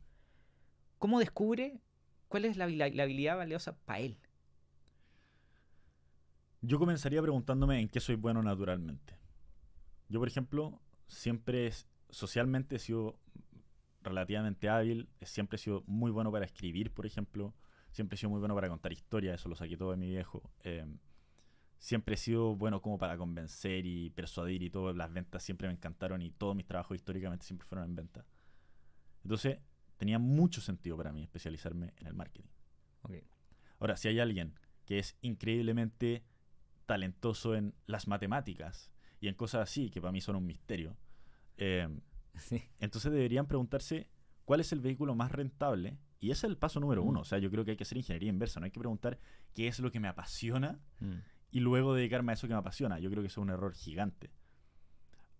¿cómo descubre cuál es la habilidad valiosa para él? Yo comenzaría preguntándome en qué soy bueno naturalmente. Yo, por ejemplo, siempre socialmente he sido relativamente hábil, siempre he sido muy bueno para escribir, por ejemplo, siempre he sido muy bueno para contar historias, eso lo saqué todo de mi viejo. Em, siempre he sido bueno como para convencer y persuadir y todo, las ventas siempre me encantaron y todos mis trabajos históricamente siempre fueron en venta. Entonces, tenía mucho sentido para mí especializarme en el marketing. Ahora, si hay alguien que es increíblemente talentoso en las matemáticas y en cosas así, que para mí son un misterio, em, entonces deberían preguntarse cuál es el vehículo más rentable. Y ese es el paso número mm. uno. O sea, yo creo que hay que hacer ingeniería inversa. No hay que preguntar qué es lo que me apasiona mm. y luego dedicarme a eso que me apasiona. Yo creo que eso es un error gigante.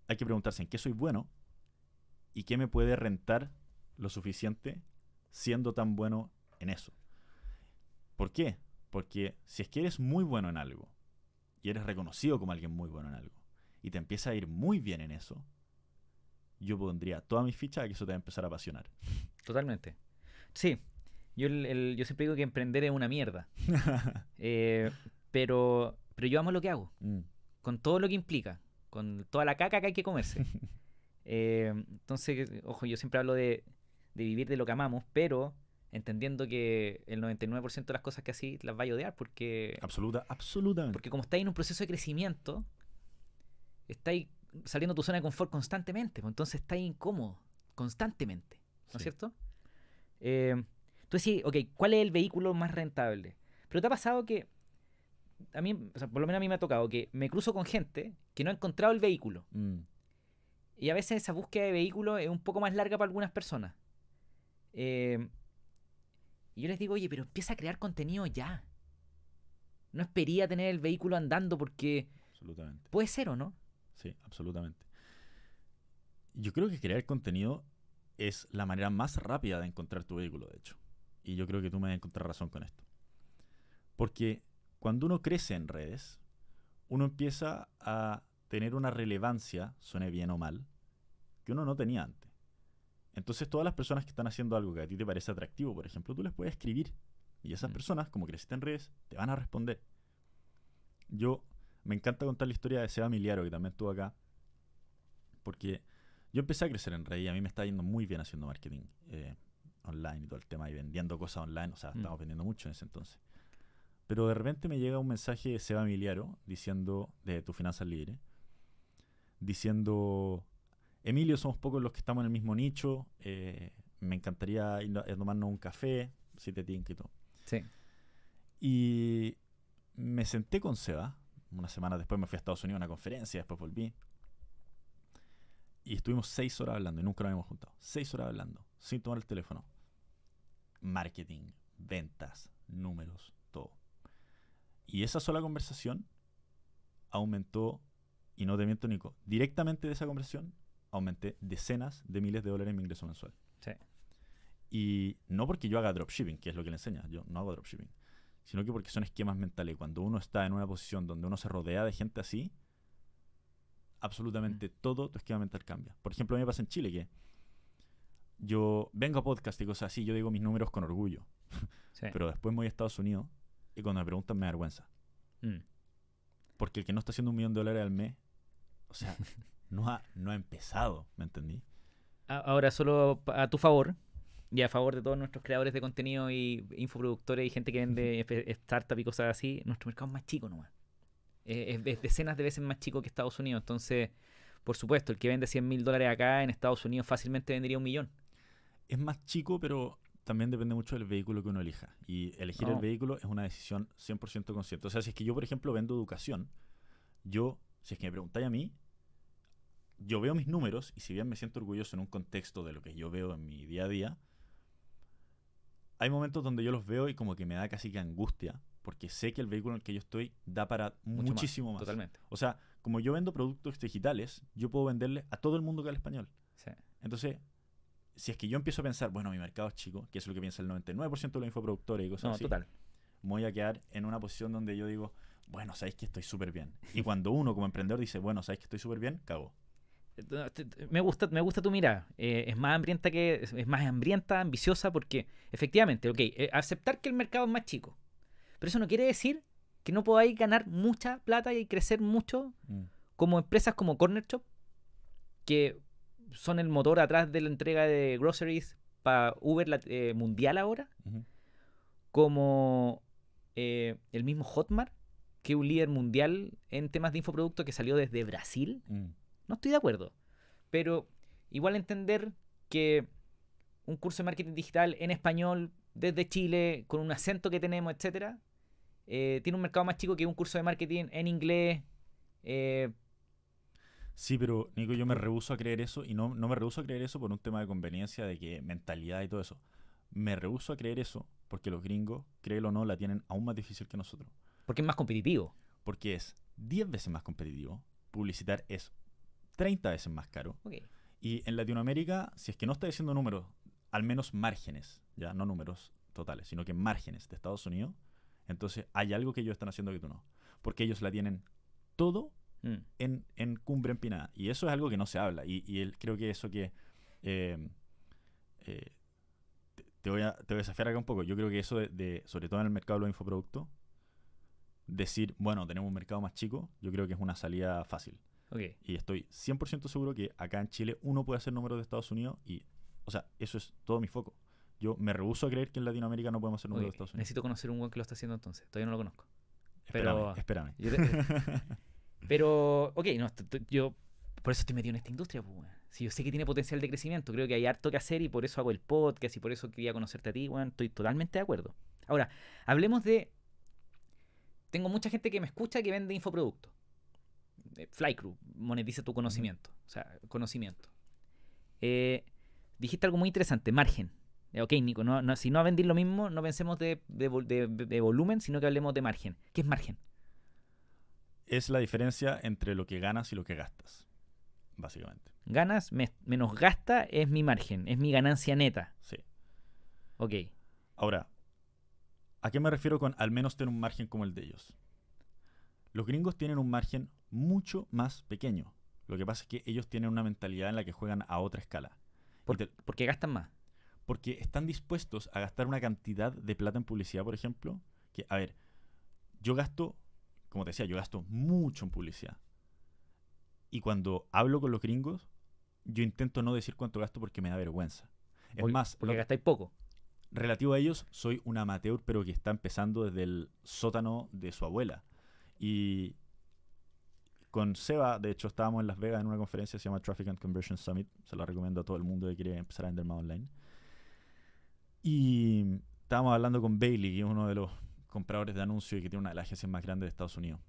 Hay que preguntarse en qué soy bueno y qué me puede rentar lo suficiente siendo tan bueno en eso. ¿Por qué? Porque si es que eres muy bueno en algo y eres reconocido como alguien muy bueno en algo y te empieza a ir muy bien en eso, yo pondría todas mis fichas a que eso te va a empezar a apasionar. Totalmente. Sí, yo, siempre digo que emprender es una mierda. Eh, pero, pero yo amo lo que hago, mm. con todo lo que implica, con toda la caca que hay que comerse. Eh, entonces, ojo, yo siempre hablo de, vivir de lo que amamos, pero entendiendo que el 99% de las cosas que así las va a odiar porque... Absoluta, absolutamente. Porque como estáis en un proceso de crecimiento, estáis saliendo de tu zona de confort constantemente, pues, entonces estás incómodo constantemente, ¿no es cierto? entonces eh, sí, ok, ¿cuál es el vehículo más rentable? Pero te ha pasado que, a mí, o sea, por lo menos a mí me ha tocado que me cruzo con gente que no ha encontrado el vehículo. Mm. Y a veces esa búsqueda de vehículo es un poco más larga para algunas personas. Eh, y yo les digo, oye, pero empieza a crear contenido ya. No espería tener el vehículo andando porque... Puede ser o no. Sí, absolutamente. Yo creo que crear contenido es la manera más rápida de encontrar tu vehículo, de hecho. Y yo creo que tú me vas a razón con esto. Porque cuando uno crece en redes, uno empieza a tener una relevancia, suene bien o mal, que uno no tenía antes. Entonces todas las personas que están haciendo algo que a ti te parece atractivo, por ejemplo, tú les puedes escribir. Y esas mm. personas, como creciste en redes, te van a responder. Yo me encanta contar la historia de Seba Miliaro, que también estuvo acá, porque yo empecé a crecer en Rey y a mí me está yendo muy bien haciendo marketing eh, online y todo el tema y vendiendo cosas online, o sea, mm. estamos vendiendo mucho en ese entonces. Pero de repente me llega un mensaje de Seba Miliaro diciendo, de tu finanzas libre, diciendo, Emilio, somos pocos los que estamos en el mismo nicho, eh, me encantaría ir a, eh, tomarnos un café, si te tiene y todo. Sí. Y me senté con Seba una semana después me fui a Estados Unidos a una conferencia, después volví. Y estuvimos seis horas hablando y nunca nos habíamos juntado. Seis horas hablando, sin tomar el teléfono. Marketing, ventas, números, todo. Y esa sola conversación aumentó, y no te miento, Nico, directamente de esa conversación aumenté decenas de miles de dólares en mi ingreso mensual. Sí. Y no porque yo haga dropshipping, que es lo que le enseña, yo no hago dropshipping sino que porque son esquemas mentales. Cuando uno está en una posición donde uno se rodea de gente así, absolutamente mm. todo tu esquema mental cambia. Por ejemplo, a mí me pasa en Chile que yo vengo a podcast y cosas así, yo digo mis números con orgullo. Pero después me voy a Estados Unidos y cuando me preguntan me da vergüenza. Mm. Porque el que no está haciendo un millón de dólares al mes, o sea, no, ha, no ha empezado, ¿me entendí? Ahora, solo a tu favor, y a favor de todos nuestros creadores de contenido y infoproductores y gente que vende eh, startups y cosas así, nuestro mercado es más chico nomás. Eh, es, decenas de veces más chico que Estados Unidos. Entonces, por supuesto, el que vende 100 mil dólares acá en Estados Unidos fácilmente vendría un millón. Es más chico, pero también depende mucho del vehículo que uno elija. Y elegir el oh. vehículo es una decisión 100% consciente. O sea, si es que yo, por ejemplo, vendo educación, yo, si es que me preguntáis a mí, yo veo mis números y si bien me siento orgulloso en un contexto de lo que yo veo en mi día a día, hay momentos donde yo los veo y como que me da casi que angustia, porque sé que el vehículo en el que yo estoy da para muchísimo más, Totalmente. O sea, como yo vendo productos digitales, yo puedo venderle a todo el mundo que habla español. Sí. Entonces, si es que yo empiezo a pensar, bueno, mi mercado es chico, que es lo que piensa el 99% de los infoproductores y cosas así, total. voy a quedar en una posición donde yo digo, bueno, sabéis que estoy súper bien. Y cuando uno como emprendedor dice, bueno, sabéis que estoy súper bien, cago me gusta, me gusta tu mirada. Eh, es más hambrienta que. Es más hambrienta, ambiciosa, porque efectivamente, ok, eh, aceptar que el mercado es más chico. Pero eso no quiere decir que no podáis ganar mucha plata y crecer mucho mm. como empresas como Corner Shop, que son el motor atrás de la entrega de groceries para Uber eh, mundial ahora. Como el mismo Hotmart, que es un líder mundial en temas de infoproducto que salió desde Brasil. Mm. No estoy de acuerdo. Pero igual entender que un curso de marketing digital en español, desde Chile, con un acento que tenemos, etcétera, eh, tiene un mercado más chico que un curso de marketing en inglés. Eh, sí, pero Nico, yo me rehuso a creer eso y no, no me rehuso a creer eso por un tema de conveniencia, de que mentalidad y todo eso. Me rehuso a creer eso porque los gringos, créelo o no, la tienen aún más difícil que nosotros. Porque es más competitivo. Porque es 10 veces más competitivo. Publicitar es 30 veces más caro. Y en Latinoamérica, si es que no está diciendo números, al menos márgenes, ya no números totales, sino que márgenes de Estados Unidos, entonces hay algo que ellos están haciendo que tú no. Porque ellos la tienen todo mm. en, en, cumbre empinada. Y eso es algo que no se habla. Y, él, creo que eso que... Eh, eh, te, voy a, te, voy a, desafiar acá un poco. Yo creo que eso de, sobre todo en el mercado de los infoproductos, decir, bueno, tenemos un mercado más chico, yo creo que es una salida fácil. Y estoy 100% seguro que acá en Chile uno puede hacer número de Estados Unidos y, o sea, eso es todo mi foco. Yo me rehuso a creer que en Latinoamérica no podemos hacer números de Estados Unidos. Necesito conocer un buen que lo está haciendo entonces. Todavía no lo conozco. Pero, espérame. pero, ok, no, yo por eso estoy metido en esta industria. Pues, Si yo sé que tiene potencial de crecimiento, creo que hay harto que hacer y por eso hago el podcast y por eso quería conocerte a ti, Estoy totalmente de acuerdo. Ahora, hablemos de... Tengo mucha gente que me escucha que vende infoproductos eh, Flycrew, monetiza tu conocimiento. O sea, conocimiento. Eh, dijiste algo muy interesante, margen. Eh, ok, Nico, no, no, si no lo mismo, no pensemos de, volumen, sino que hablemos de margen. ¿Qué es margen? Es la diferencia entre lo que ganas y lo que gastas, básicamente. Ganas menos gasta es mi margen, es mi ganancia neta. Sí. Ok. Ahora, ¿a qué me refiero con al menos tener un margen como el de ellos? Los gringos tienen un margen mucho más pequeño. Lo que pasa es que ellos tienen una mentalidad en la que juegan a otra escala. ¿Por, qué gastan más? Porque están dispuestos a gastar una cantidad de plata en publicidad, por ejemplo, que, a ver, yo gasto, como te decía, yo gasto mucho en publicidad. Y cuando hablo con los gringos, yo intento no decir cuánto gasto porque me da vergüenza. Es más, porque gastáis poco. Relativo a ellos, soy un amateur, pero que está empezando desde el sótano de su abuela. Y con Seba, de hecho, estábamos en Las Vegas en una conferencia se llama Traffic and Conversion Summit. Se lo recomiendo a todo el mundo que quiere empezar a vender más online. Y estábamos hablando con Bailey, que es uno de los compradores de anuncios y que tiene una de las agencias más grandes de Estados Unidos.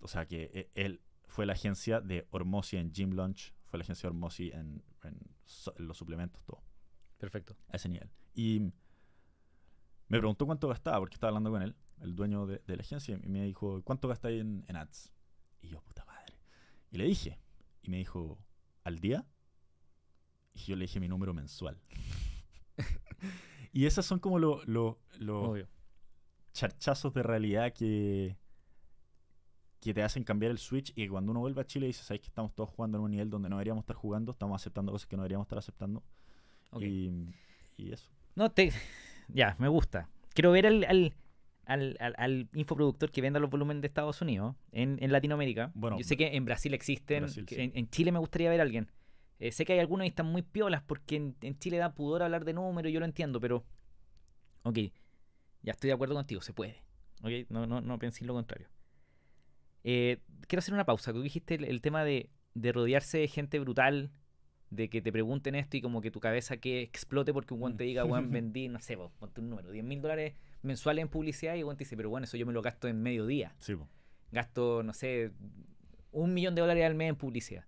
O sea que eh, él fue la agencia de Hormosi en Gym Launch, fue la agencia de Hormosi en, los suplementos, todo. Perfecto. A ese nivel. Y me preguntó cuánto gastaba, porque estaba hablando con él el dueño de, de, la agencia, y me dijo, ¿cuánto gastáis en, en ads? Y yo, puta madre. Y le dije, y me dijo, ¿al día? Y yo le dije mi número mensual. y esas son como los charchazos de realidad que, que te hacen cambiar el switch y cuando uno vuelve a Chile dices, sabes que estamos todos jugando en un nivel donde no deberíamos estar jugando, estamos aceptando cosas que no deberíamos estar aceptando. Y, y, eso. No, te... Ya, me gusta. Quiero ver al, al, al, infoproductor que venda los volúmenes de Estados Unidos en, en Latinoamérica. yo sé que en Brasil existen, en, Chile me gustaría ver a alguien. Eh, sé que hay algunos y están muy piolas porque en, Chile da pudor hablar de números, yo lo entiendo, pero. Ok, ya estoy de acuerdo contigo, se puede. Ok, no, no, no pensé lo contrario. Eh, quiero hacer una pausa. Tú dijiste el, tema de, de, rodearse de gente brutal, de que te pregunten esto y como que tu cabeza que explote porque un guante te diga, weón, vendí, no sé, vos, ponte un número, 10 mil dólares mensuales en publicidad y bueno, dice, pero bueno, eso yo me lo gasto en medio día. Gasto, no sé, un millón de dólares al mes en publicidad.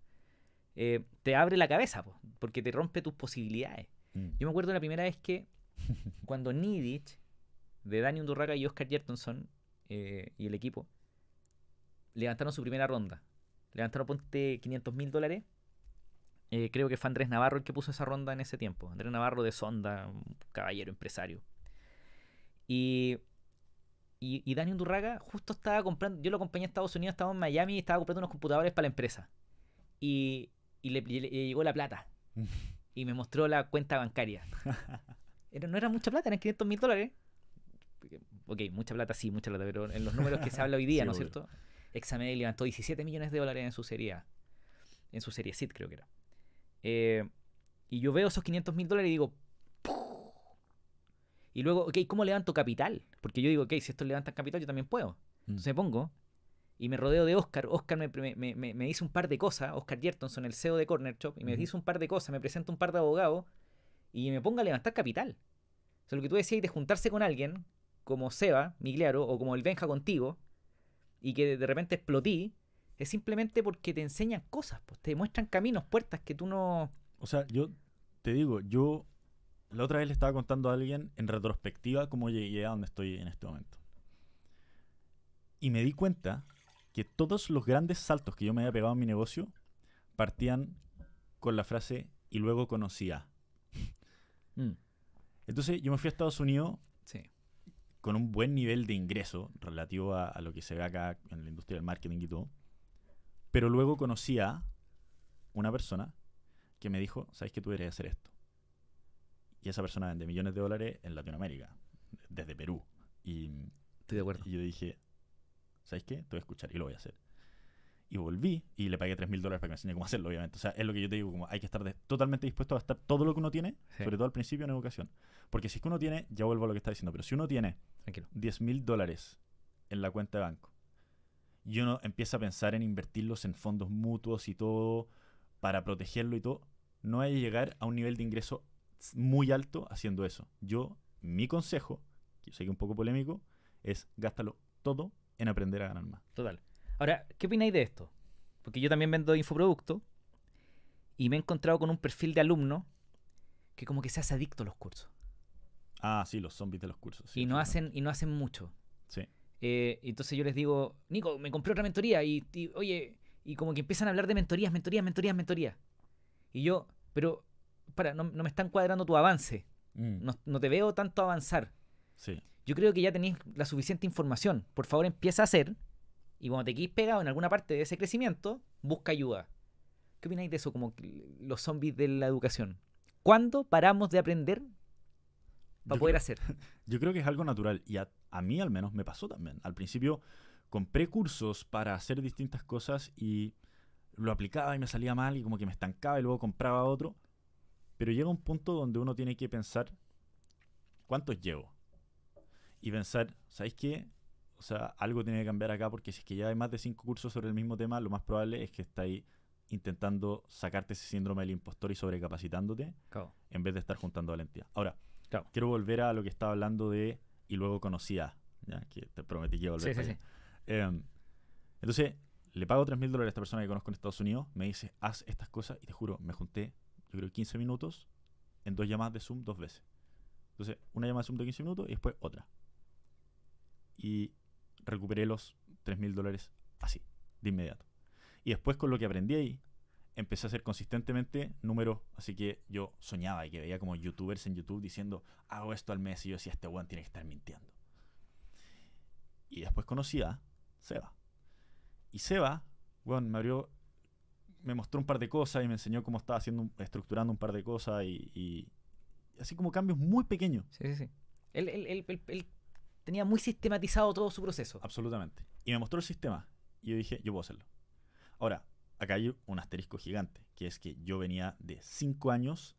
Eh, te abre la cabeza, porque te rompe tus posibilidades. Mm. Yo me acuerdo la primera vez que cuando Nidic de Daniel Durraga y Oscar Jertonson eh, y el equipo, levantaron su primera ronda. Levantaron, ponte, 500 mil dólares. Eh, creo que fue Andrés Navarro el que puso esa ronda en ese tiempo. Andrés Navarro de Sonda, caballero empresario, y, y, y justo estaba comprando, yo lo acompañé a Estados Unidos, estaba en Miami y estaba comprando unos computadores para la empresa. Y, le, llegó la plata. y me mostró la cuenta bancaria. Era, no era mucha plata, eran 500 mil dólares. Ok, mucha plata sí, mucha plata, pero en los números que se habla hoy día, ¿no es cierto? y levantó 17 millones de dólares en su serie En su serie SIT creo que era. Eh, y yo veo esos 500 mil dólares y digo, y luego, ok, ¿cómo levanto capital? Porque yo digo, ok, si esto levantan capital, yo también puedo. Mm. Entonces me pongo y me rodeo de Oscar. Oscar me, dice un par de cosas, Oscar Jertonson, el CEO de Corner Shop, y me dice un par de cosas, me presenta un par de abogados y me pongo a levantar capital. O sea, lo que tú decías de juntarse con alguien, como Seba, Migliaro, o como el Benja contigo, y que de repente explotí, es simplemente porque te enseñan cosas, pues, te muestran caminos, puertas que tú no... O sea, yo te digo, yo la otra vez le estaba contando a alguien en retrospectiva cómo llegué a donde estoy en este momento. Y me di cuenta que todos los grandes saltos que yo me había pegado en mi negocio partían con la frase y luego conocía. Mm. Entonces yo me fui a Estados Unidos con un buen nivel de ingreso relativo a, lo que se ve acá en la industria del marketing y todo. Pero luego conocí a una persona que me dijo, ¿sabes que tú deberías hacer esto? esa persona vende millones de dólares en Latinoamérica, desde Perú. Y, de acuerdo. yo dije, ¿sabes qué? Te voy a escuchar y lo voy a hacer. Y volví y le pagué 3 mil dólares para que me enseñe cómo hacerlo, obviamente. O sea, es lo que yo te digo, como hay que estar totalmente dispuesto a gastar todo lo que uno tiene, sobre todo al principio en educación. Porque si es que uno tiene, ya vuelvo a lo que está diciendo, pero si uno tiene 10 mil dólares en la cuenta de banco y uno empieza a pensar en invertirlos en fondos mutuos y todo para protegerlo y todo, no hay que llegar a un nivel de ingreso muy alto haciendo eso. Yo, mi consejo, que yo sé que es un poco polémico, es gástalo todo en aprender a ganar más. Total. Ahora, ¿qué opináis de esto? Porque yo también vendo infoproducto y me he encontrado con un perfil de alumno que como que se hace adicto a los cursos. Ah, sí, los zombies de los cursos. y, no hacen, y no hacen mucho. Sí. Eh, entonces yo les digo, Nico, me compré otra mentoría y, y, oye, y como que empiezan a hablar de mentorías, mentorías, mentorías, mentorías. Y yo, pero para, no, me están cuadrando tu avance. Mm. No, te veo tanto avanzar. Sí. Yo creo que ya tenéis la suficiente información. Por favor, empieza a hacer. Y cuando te quedes pegado en alguna parte de ese crecimiento, busca ayuda. ¿Qué opináis de eso? Como los zombies de la educación. ¿Cuándo paramos de aprender para poder hacer? Yo creo que es algo natural. Y a, a mí al menos me pasó también. Al principio compré cursos para hacer distintas cosas y lo aplicaba y me salía mal y como que me estancaba y luego compraba otro pero llega un punto donde uno tiene que pensar, ¿cuántos llevo? Y pensar, ¿sabéis qué? O sea, algo tiene que cambiar acá porque si es que ya hay más de cinco cursos sobre el mismo tema, lo más probable es que estás intentando sacarte ese síndrome del impostor y sobrecapacitándote en vez de estar juntando valentía. Ahora, quiero volver a lo que estaba hablando de y luego conocía, ya que te prometí que volver. Sí, sí, sí. Em, entonces, le pago 3 mil dólares a esta persona que conozco en Estados Unidos, me dice, haz estas cosas y te juro, me junté yo creo, 15 minutos en dos llamadas de Zoom dos veces. Entonces, una llamada de Zoom de 15 minutos y después otra. Y recuperé los 3 mil dólares así, de inmediato. Y después con lo que aprendí ahí, empecé a hacer consistentemente números. Así que yo soñaba y que veía como youtubers en YouTube diciendo, hago esto al mes y yo decía, este weón tiene que estar mintiendo. Y después conocí a Seba. Y Seba, bueno, me abrió me mostró un par de cosas y me enseñó cómo estaba haciendo, estructurando un par de cosas y, así como cambios muy pequeños. Sí, sí, sí. Él, él, tenía muy sistematizado todo su proceso. Absolutamente. Y me mostró el sistema y yo dije, yo puedo hacerlo. Ahora, acá hay un asterisco gigante, que es que yo venía de cinco años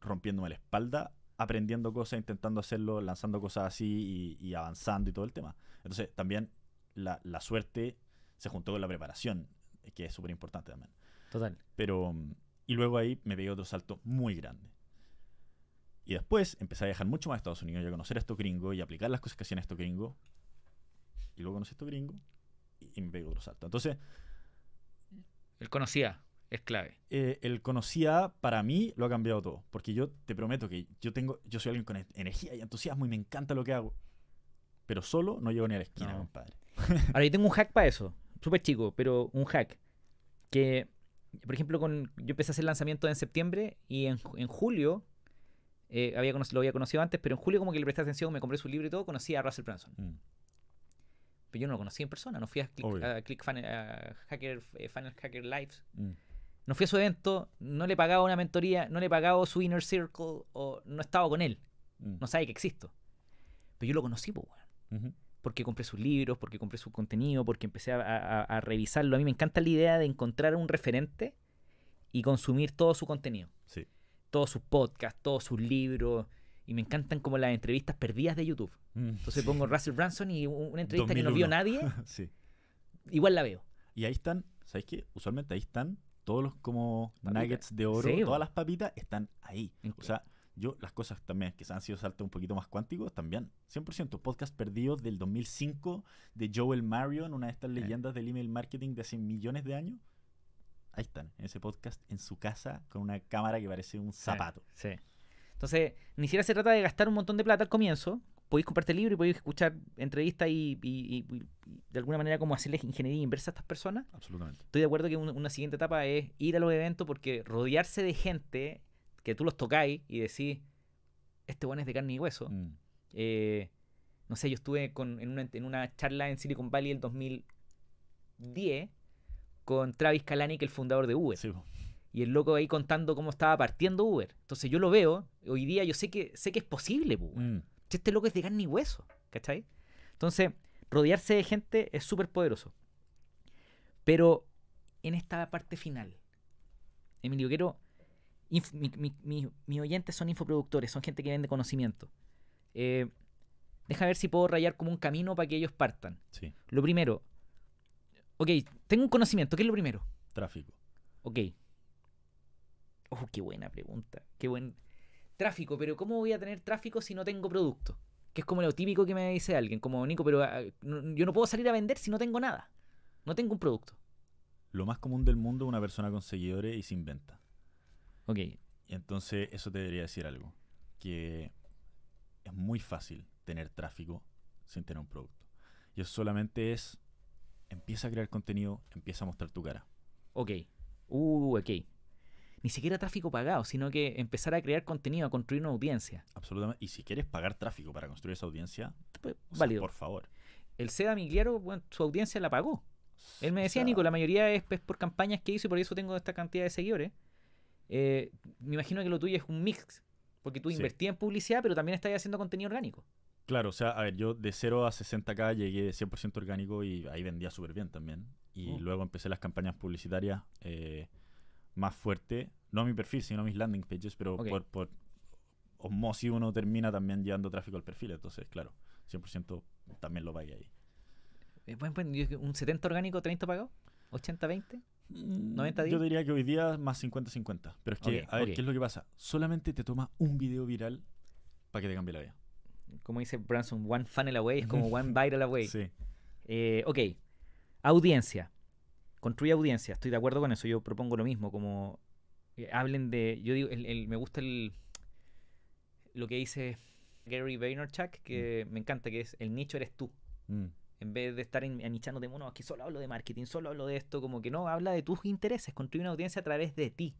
rompiéndome la espalda, aprendiendo cosas, intentando hacerlo, lanzando cosas así y, avanzando y todo el tema. Entonces, también la, la suerte se juntó con la preparación, que es súper importante también. Total. Pero, y luego ahí me pegué otro salto muy grande. Y después empecé a viajar mucho más a Estados Unidos y a conocer a estos gringos y aplicar las cosas que hacían estos gringos. Y luego conocí a estos gringos y, me pegué otro salto. Entonces. El conocía es clave. Eh, el conocía para mí lo ha cambiado todo, porque yo te prometo que yo tengo, yo soy alguien con e-, energía y entusiasmo y me encanta lo que hago, pero solo no llego ni a la esquina, compadre. Ahora yo tengo un hack para eso, súper chico, pero un hack que por ejemplo, con, yo empecé a hacer lanzamientos en septiembre y en, en julio, eh, había lo había conocido antes, pero en julio como que le presté atención, me compré su libro y todo, conocí a Russell Branson. Mm. Pero yo no lo conocí en persona, no fui a Click, a Hacker, eh, Hacker Lives. Mm. No fui a su evento, no le pagaba una mentoría, no le pagaba su inner circle, o no estaba con él. Mm. No sabe que existo. Pero yo lo conocí, pues, porque compré sus libros, porque compré su contenido, porque empecé a, revisarlo. A mí me encanta la idea de encontrar un referente y consumir todo su contenido. Sí. Todos sus podcasts, todos sus libros. Y me encantan como las entrevistas perdidas de YouTube. Mm, Entonces pongo Russell Branson y una entrevista que no vio nadie. sí. Igual la veo. Y ahí están, ¿sabes qué? Usualmente ahí están todos los como nuggets de oro, todas las papitas están ahí. O sea, yo, las cosas también que se han sido saltos un poquito más cuánticos, también. 100%. Podcast perdido del 2005 de Joel Marion, una de estas eh. leyendas del email marketing de hace millones de años. Ahí están, en ese podcast, en su casa, con una cámara que parece un zapato. Sí. Entonces, ni siquiera se trata de gastar un montón de plata al comienzo. Podéis comprarte el libro y podéis escuchar entrevistas y, de alguna manera como hacerles ingeniería inversa a estas personas. Absolutamente. Estoy de acuerdo que una siguiente etapa es ir a los eventos porque rodearse de gente que tú los tocáis y decís, este bueno es de carne y hueso. Mm. Eh, no sé, yo estuve con, en, una, charla en Silicon Valley el 2010 con Travis Kalanick, el fundador de Uber. Y el loco ahí contando cómo estaba partiendo Uber. Entonces yo lo veo, hoy día yo sé que, sé que es posible, mm. Este loco es de carne y hueso, ¿cachai? Entonces, rodearse de gente es súper poderoso. Pero en esta parte final, Emilio, quiero mis oyentes son infoproductores, son gente que vende conocimiento. Eh, deja ver si puedo rayar como un camino para que ellos partan. Sí. Lo primero, ok, tengo un conocimiento, ¿qué es lo primero? Tráfico. Ok. Oh, qué buena pregunta, qué buen tráfico, pero ¿cómo voy a tener tráfico si no tengo producto? Que es como lo típico que me dice alguien, como Nico, pero ah, yo no puedo salir a vender si no tengo nada, no tengo un producto. Lo más común del mundo, es una persona con seguidores y sin venta. Ok. Entonces, eso te debería decir algo. Que es muy fácil tener tráfico sin tener un producto. Y eso solamente es, empieza a crear contenido, empieza a mostrar tu cara. Ok. Uh, ok. Ni siquiera tráfico pagado, sino que empezar a crear contenido, a construir una audiencia. Absolutamente. Y si quieres pagar tráfico para construir esa audiencia, pues, por favor. El Seda Migliaro, bueno, su audiencia la pagó. Él me decía, Nico, la mayoría es, es, por campañas que hizo y por eso tengo esta cantidad de seguidores. Eh, me imagino que lo tuyo es un mix, porque tú invertías en publicidad, pero también estás haciendo contenido orgánico. Claro, o sea, a ver, yo de 0 a 60k llegué 100% orgánico y ahí vendía súper bien también. Y oh. luego empecé las campañas publicitarias eh, más fuerte, no a mi perfil, sino a mis landing pages, pero por por, por osmosis uno termina también llevando tráfico al perfil, entonces, claro, 100% también lo pagué ahí. ¿Un 70 orgánico, 30 pagado? ¿80-20? Yo diría que hoy día más 50-50. Pero es que, a ver, ¿qué es lo que pasa? Solamente te toma un video viral para que te cambie la vida. Como dice Branson, one funnel away es como one viral away. sí. Eh, ok, audiencia. Construye audiencia, estoy de acuerdo con eso. Yo propongo lo mismo, como eh, hablen de. Yo digo, me gusta el lo que dice Gary Vaynerchuk, que mm. me encanta, que es el nicho eres tú. Mm. En vez de estar anichándote, de mono aquí solo hablo de marketing, solo hablo de esto, como que no, habla de tus intereses, construye una audiencia a través de ti.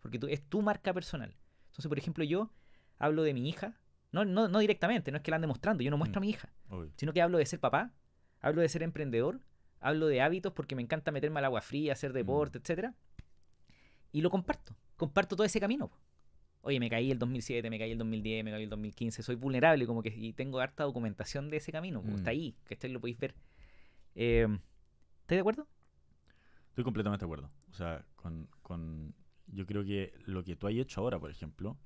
Porque tú, es tu marca personal. Entonces, por ejemplo, yo hablo de mi hija, no, no, directamente, no es que la ande mostrando, yo no muestro a mm, mi hija, sino que hablo de ser papá, hablo de ser emprendedor, hablo de hábitos porque me encanta meterme al agua fría, hacer deporte, mm. etcétera, y lo comparto, comparto todo ese camino oye, me caí el 2007, me caí el 2010, me caí el 2015, soy vulnerable, como que y tengo harta documentación de ese camino, está mm. ahí, que esto lo podéis ver. Eh, de acuerdo? Estoy completamente de acuerdo. O sea, con, yo creo que lo que tú has hecho ahora, por ejemplo,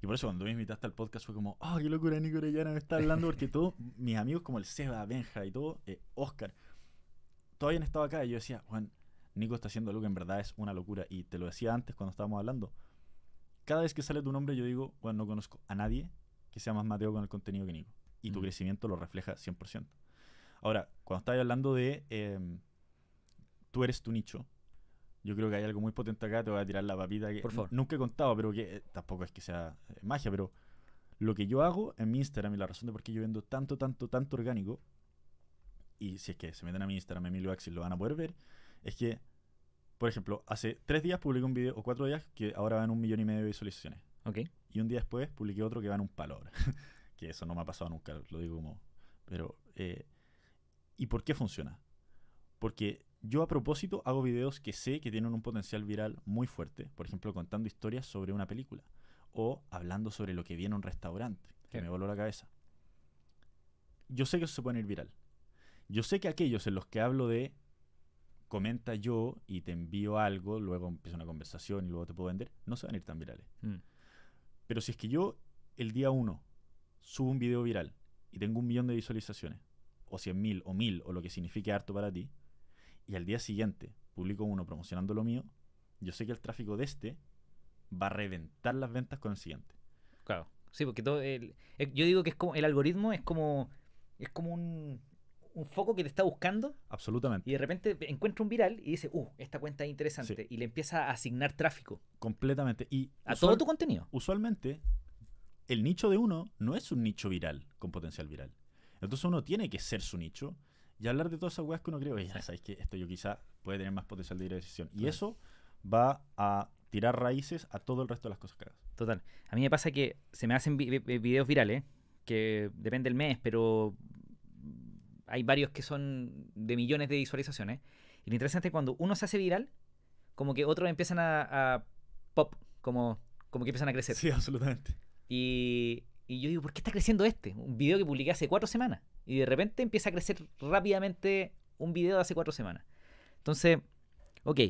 y por eso cuando me invitaste al podcast fue como, oh, qué locura, Nico no me está hablando, porque tú, mis amigos como el Seba, Benja y todo, eh, Oscar, todavía han estado acá y yo decía, Juan, Nico está haciendo algo que en verdad es una locura. Y te lo decía antes cuando estábamos hablando, cada vez que sale tu nombre yo digo, bueno, no conozco a nadie que sea más Mateo con el contenido que Nico. Y tu crecimiento lo refleja 100%. Ahora, cuando estás hablando de em, tú eres tu nicho, yo creo que hay algo muy potente acá, te voy a tirar la papita que nunca he contado, pero que eh, tampoco es que sea eh, magia, pero lo que yo hago en mi Instagram y la razón de por qué yo vendo tanto, tanto, tanto orgánico, y si es que se meten a mi Instagram, Emilio Axel, lo van a poder ver, es que por ejemplo, hace tres días publiqué un video, o cuatro días, que ahora van un millón y medio de visualizaciones. Ok. Y un día después publiqué otro que va en un palo ahora. que eso no me ha pasado nunca, lo digo como... Pero... Eh, ¿Y por qué funciona? Porque yo a propósito hago videos que sé que tienen un potencial viral muy fuerte. Por ejemplo, contando historias sobre una película. O hablando sobre lo que viene en un restaurante, que me voló la cabeza. Yo sé que eso se puede ir viral. Yo sé que aquellos en los que hablo de comenta yo y te envío algo, luego empieza una conversación y luego te puedo vender, no se van a ir tan virales. Mm. Pero si es que yo el día uno subo un video viral y tengo un millón de visualizaciones, o cien mil, o mil, o lo que signifique harto para ti, y al día siguiente publico uno promocionando lo mío, yo sé que el tráfico de este va a reventar las ventas con el siguiente. Claro, sí, porque todo eh, yo digo que es como el algoritmo es como es como un un foco que te está buscando. Absolutamente. Y de repente encuentra un viral y dice, uh, esta cuenta es interesante. Y le empieza a asignar tráfico. Completamente. Y a todo tu contenido. Usualmente, el nicho de uno no es un nicho viral con potencial viral. Entonces uno tiene que ser su nicho y hablar de todas esas weas que uno cree, ya sabéis que esto yo quizá puede tener más potencial de dirección. Y eso va a tirar raíces a todo el resto de las cosas que hagas. Total. A mí me pasa que se me hacen videos virales, que depende del mes, pero hay varios que son de millones de visualizaciones. Y lo interesante es cuando uno se hace viral, como que otros empiezan a, pop, como, como que empiezan a crecer. Sí, absolutamente. Y, y yo digo, ¿por qué está creciendo este? Un video que publiqué hace cuatro semanas. Y de repente empieza a crecer rápidamente un video de hace cuatro semanas. Entonces, ok.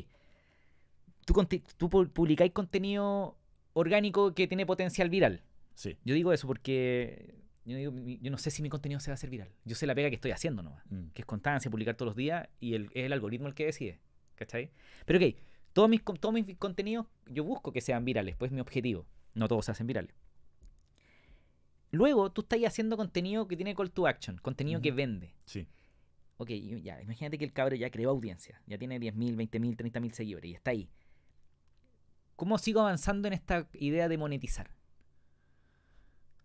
Tú, tú publicáis contenido orgánico que tiene potencial viral. Sí. Yo digo eso porque yo, no sé si mi contenido se va a hacer viral. Yo sé la pega que estoy haciendo nomás, mm. que es constancia, publicar todos los días y el, es el algoritmo el que decide. ¿Cachai? Pero ok, todos mis, todos mis contenidos yo busco que sean virales, pues es mi objetivo. No todos se hacen virales. Luego tú estás haciendo contenido que tiene call to action, contenido que vende. Sí. Ok, ya, imagínate que el cabro ya creó audiencia, ya tiene 10.000, 20.000, 30.000 seguidores y está ahí. ¿Cómo sigo avanzando en esta idea de monetizar?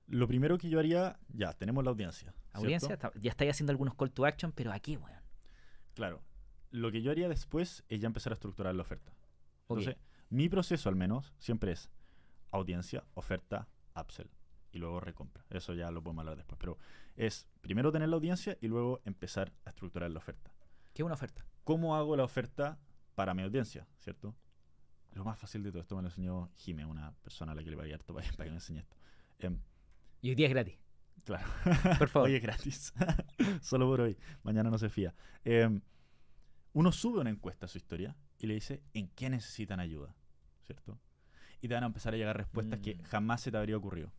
lo primero que yo haría, ya, tenemos la audiencia. Audiencia, ya estáis haciendo algunos call to action, pero aquí, weón. Bueno. Claro. Lo que yo haría después es ya empezar a estructurar la oferta. Entonces, mi proceso al menos siempre es audiencia, oferta, upsell y luego recompra. Eso ya lo podemos hablar después. Pero es primero tener la audiencia y luego empezar a estructurar la oferta. ¿Qué es una oferta? ¿Cómo hago la oferta para mi audiencia? ¿Cierto? Lo más fácil de todo esto me lo enseñó Jimé una persona a la que le va a guiar para que me enseñe esto. Em, y hoy día es gratis. Claro. Por favor. hoy es gratis. Solo por hoy. Mañana no se fía. Em, uno sube una encuesta a su historia y le dice en qué necesitan ayuda, ¿cierto? Y te van a empezar a llegar respuestas que mm. jamás se te habría ocurrido.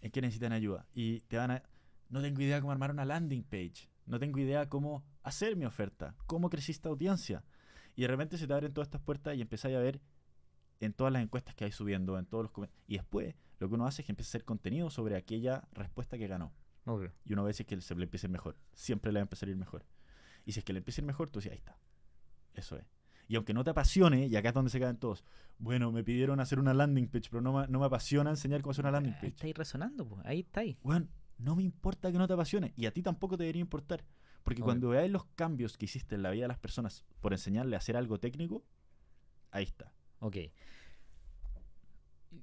¿En qué necesitan ayuda? Y te van a... No tengo idea cómo armar una landing page. No tengo idea cómo hacer mi oferta. Cómo crecí esta audiencia. Y de repente se te abren todas estas puertas y empezáis a ver en todas las encuestas que hay subiendo, en todos los comentarios. Y después lo que uno hace es que empieza a hacer contenido sobre aquella respuesta que ganó. Y uno ve si es que se le empieza mejor. Siempre le va a empezar a ir mejor. Y si es que le empieza a ir mejor, tú dices, ahí está. Eso es. Y aunque no te apasione, y acá es donde se caen todos, bueno, me pidieron hacer una landing page, pero no, no me apasiona enseñar cómo hacer una landing page. Ahí está ahí resonando, pues. ahí está ahí. Bueno, no me importa que no te apasione, y a ti tampoco te debería importar. Porque cuando veáis los cambios que hiciste en la vida de las personas por enseñarle a hacer algo técnico, ahí está. Ok.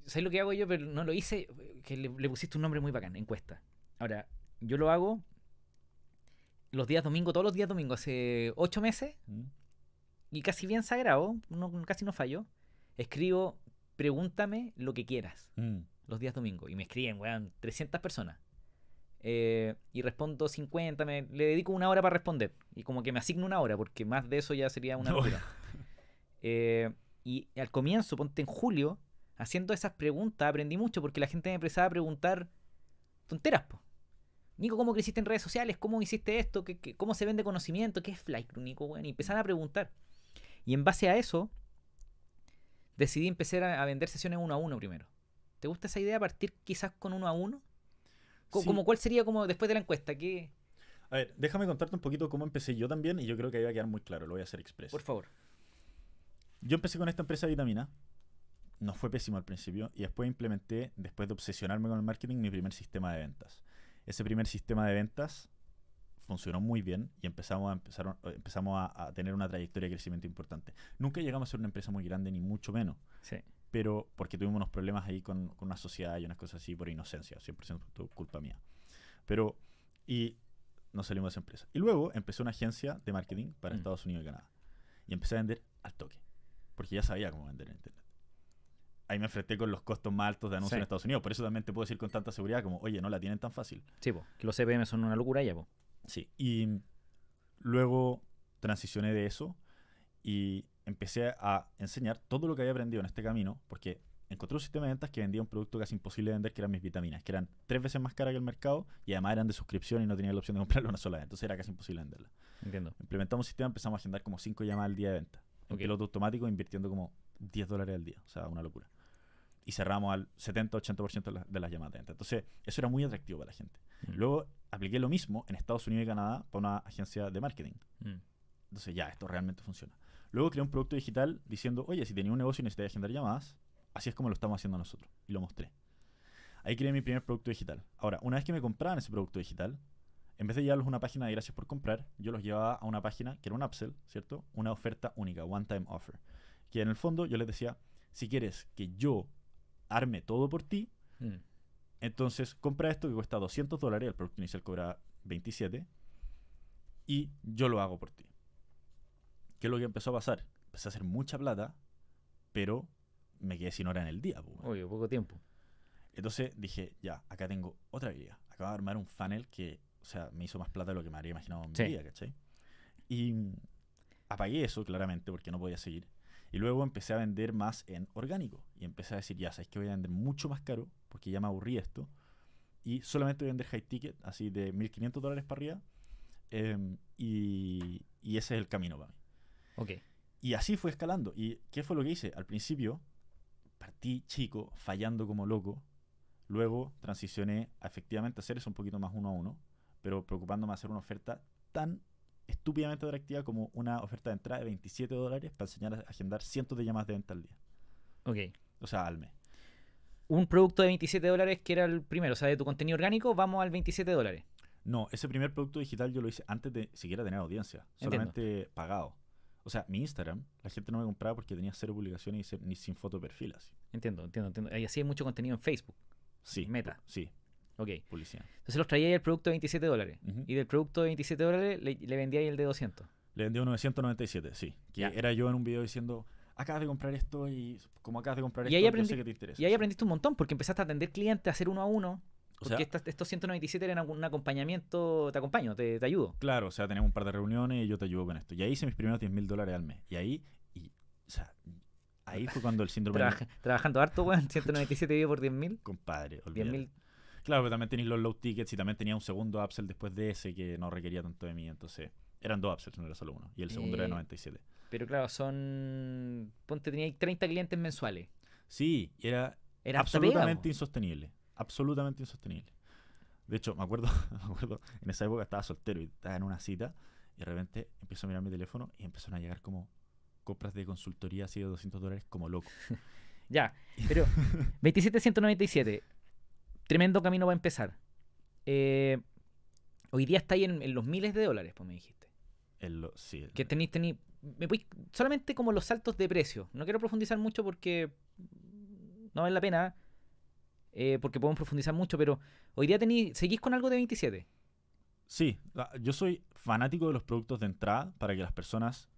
¿sabes lo que hago yo? Pero no lo hice, que le, pusiste un nombre muy bacán, encuesta. Ahora, yo lo hago los días domingo, todos los días domingo, hace ocho meses, mm. y casi bien sagrado, casi no fallo, escribo, pregúntame lo que quieras, mm. los días domingo, y me escriben, weón, 300 personas. Eh, y respondo 50, me, le dedico una hora para responder, y como que me asigno una hora, porque más de eso ya sería una hora eh, y al comienzo, ponte en julio, haciendo esas preguntas aprendí mucho porque la gente me empezaba a preguntar tonteras, po. Nico, ¿cómo creciste en redes sociales? ¿Cómo hiciste esto? cómo se vende conocimiento? ¿Qué es Flycrew, Nico? Bueno, y empezaron a preguntar. Y en base a eso, decidí empezar a, vender sesiones uno a uno primero. ¿Te gusta esa idea? Partir quizás con uno a uno. Como, ¿Cuál sería como después de la encuesta? a ver, déjame contarte un poquito cómo empecé yo también y yo creo que ahí va a quedar muy claro, lo voy a hacer expreso. Por favor. Yo empecé con esta empresa de vitamina no fue pésimo al principio y después implementé, después de obsesionarme con el marketing, mi primer sistema de ventas. Ese primer sistema de ventas funcionó muy bien y empezamos a, empezar, empezamos a, tener una trayectoria de crecimiento importante. Nunca llegamos a ser una empresa muy grande, ni mucho menos. Sí. Pero porque tuvimos unos problemas ahí con, una sociedad y unas cosas así por inocencia, 100% culpa mía. Pero, y no salimos de esa empresa. Y luego empecé una agencia de marketing para mm. Estados Unidos y Canadá. Y empecé a vender al toque. Porque ya sabía cómo vender en Internet ahí me enfrenté con los costos más altos de anuncios en Estados Unidos. Por eso también te puedo decir con tanta seguridad como, oye, no la tienen tan fácil. Sí, los CPM son una locura ya, Sí, y luego transicioné de eso y empecé a enseñar todo lo que había aprendido en este camino, porque encontré un sistema de ventas que vendía un producto casi imposible de vender, que eran mis vitaminas, que eran tres veces más caras que el mercado y además eran de suscripción y no tenía la opción de comprarlo una sola vez. Entonces era casi imposible venderla. Entiendo. Implementamos un sistema, empezamos a agendar como cinco llamadas al día de venta. El auto automático, invirtiendo como 10 dólares al día. O sea, una locura y cerramos al 70-80% de, las llamadas Entonces, eso era muy atractivo para la gente. Mm. Luego apliqué lo mismo en Estados Unidos y Canadá para una agencia de marketing. Mm. Entonces, ya, esto realmente funciona. Luego creé un producto digital diciendo, oye, si tenía un negocio y necesitaba agendar llamadas, así es como lo estamos haciendo nosotros. Y lo mostré. Ahí creé mi primer producto digital. Ahora, una vez que me compraban ese producto digital, en vez de llevarlos a una página de gracias por comprar, yo los llevaba a una página que era un upsell, ¿cierto? Una oferta única, one time offer. Que en el fondo yo les decía, si quieres que yo arme todo por ti. Mm. Entonces, compra esto que cuesta 200 dólares, el producto inicial cobra 27, y yo lo hago por ti. ¿Qué es lo que empezó a pasar? Empecé a hacer mucha plata, pero me quedé sin hora en el día. Pues, Oye, poco tiempo. Entonces dije, ya, acá tengo otra idea. Acabo de armar un funnel que, o sea, me hizo más plata de lo que me habría imaginado en mi vida, ¿cachai? Y mm, apagué eso, claramente, porque no podía seguir. Y luego empecé a vender más en orgánico. Y empecé a decir, ya sabes que voy a vender mucho más caro, porque ya me aburrí esto. Y solamente voy a vender high ticket, así de 1500 dólares para arriba. Em, y, y, ese es el camino para mí. Ok. Y así fue escalando. ¿Y qué fue lo que hice? Al principio partí chico, fallando como loco. Luego transicioné a efectivamente hacer eso un poquito más uno a uno, pero preocupándome a hacer una oferta tan estúpidamente atractiva como una oferta de entrada de 27 dólares para enseñar a agendar cientos de llamadas de venta al día. Ok. O sea, al mes. Un producto de 27 dólares que era el primero, o sea, de tu contenido orgánico, vamos al 27 dólares. No, ese primer producto digital yo lo hice antes de siquiera tener audiencia, solamente pagado. O sea, mi Instagram, la gente no me compraba porque tenía cero publicaciones y ni sin foto perfil así. Entiendo, entiendo, entiendo. Y así hay mucho contenido en Facebook. Sí. Meta. Sí, Ok. Entonces los traía el producto de 27 dólares. Y del producto de 27 dólares le, vendía ahí el de 200. Le vendía uno 997, sí. Que era yo en un video diciendo, acabas de comprar esto y como acabas de comprar esto, no sé qué te interesa. Y ahí aprendiste un montón porque empezaste a atender clientes, a hacer uno a uno. Porque o sea, estos 197 eran un acompañamiento, te acompaño, te, ayudo. Claro, o sea, tenemos un par de reuniones y yo te ayudo con esto. Y ahí hice mis primeros 10 mil dólares al mes. Y ahí, y, o sea, ahí fue cuando el síndrome... Trabajando harto, weón, 197 vive por 10 mil. Compadre, olvídate. 10 mil Claro, pero también tenéis los low tickets y también tenía un segundo upsell después de ese que no requería tanto de mí. Entonces, eran dos upsells, no era solo uno. Y el segundo era de eh, 97. Pero claro, son. Ponte, tenía 30 clientes mensuales. Sí, era, era absolutamente insostenible. Absolutamente insostenible. De hecho, me acuerdo, me acuerdo, en esa época estaba soltero y estaba en una cita y de repente empiezo a mirar mi teléfono y empezaron a llegar como compras de consultoría así de 200 dólares como loco. ya, pero 27.197 Tremendo camino va a empezar. Eh, hoy día estáis en, en los miles de dólares, pues me dijiste. En lo, sí. Que tenéis, tenéis. solamente como los saltos de precio. No quiero profundizar mucho porque no vale la pena. Eh, porque podemos profundizar mucho, pero hoy día tenéis. ¿Seguís con algo de 27? Sí, yo soy fanático de los productos de entrada para que las personas.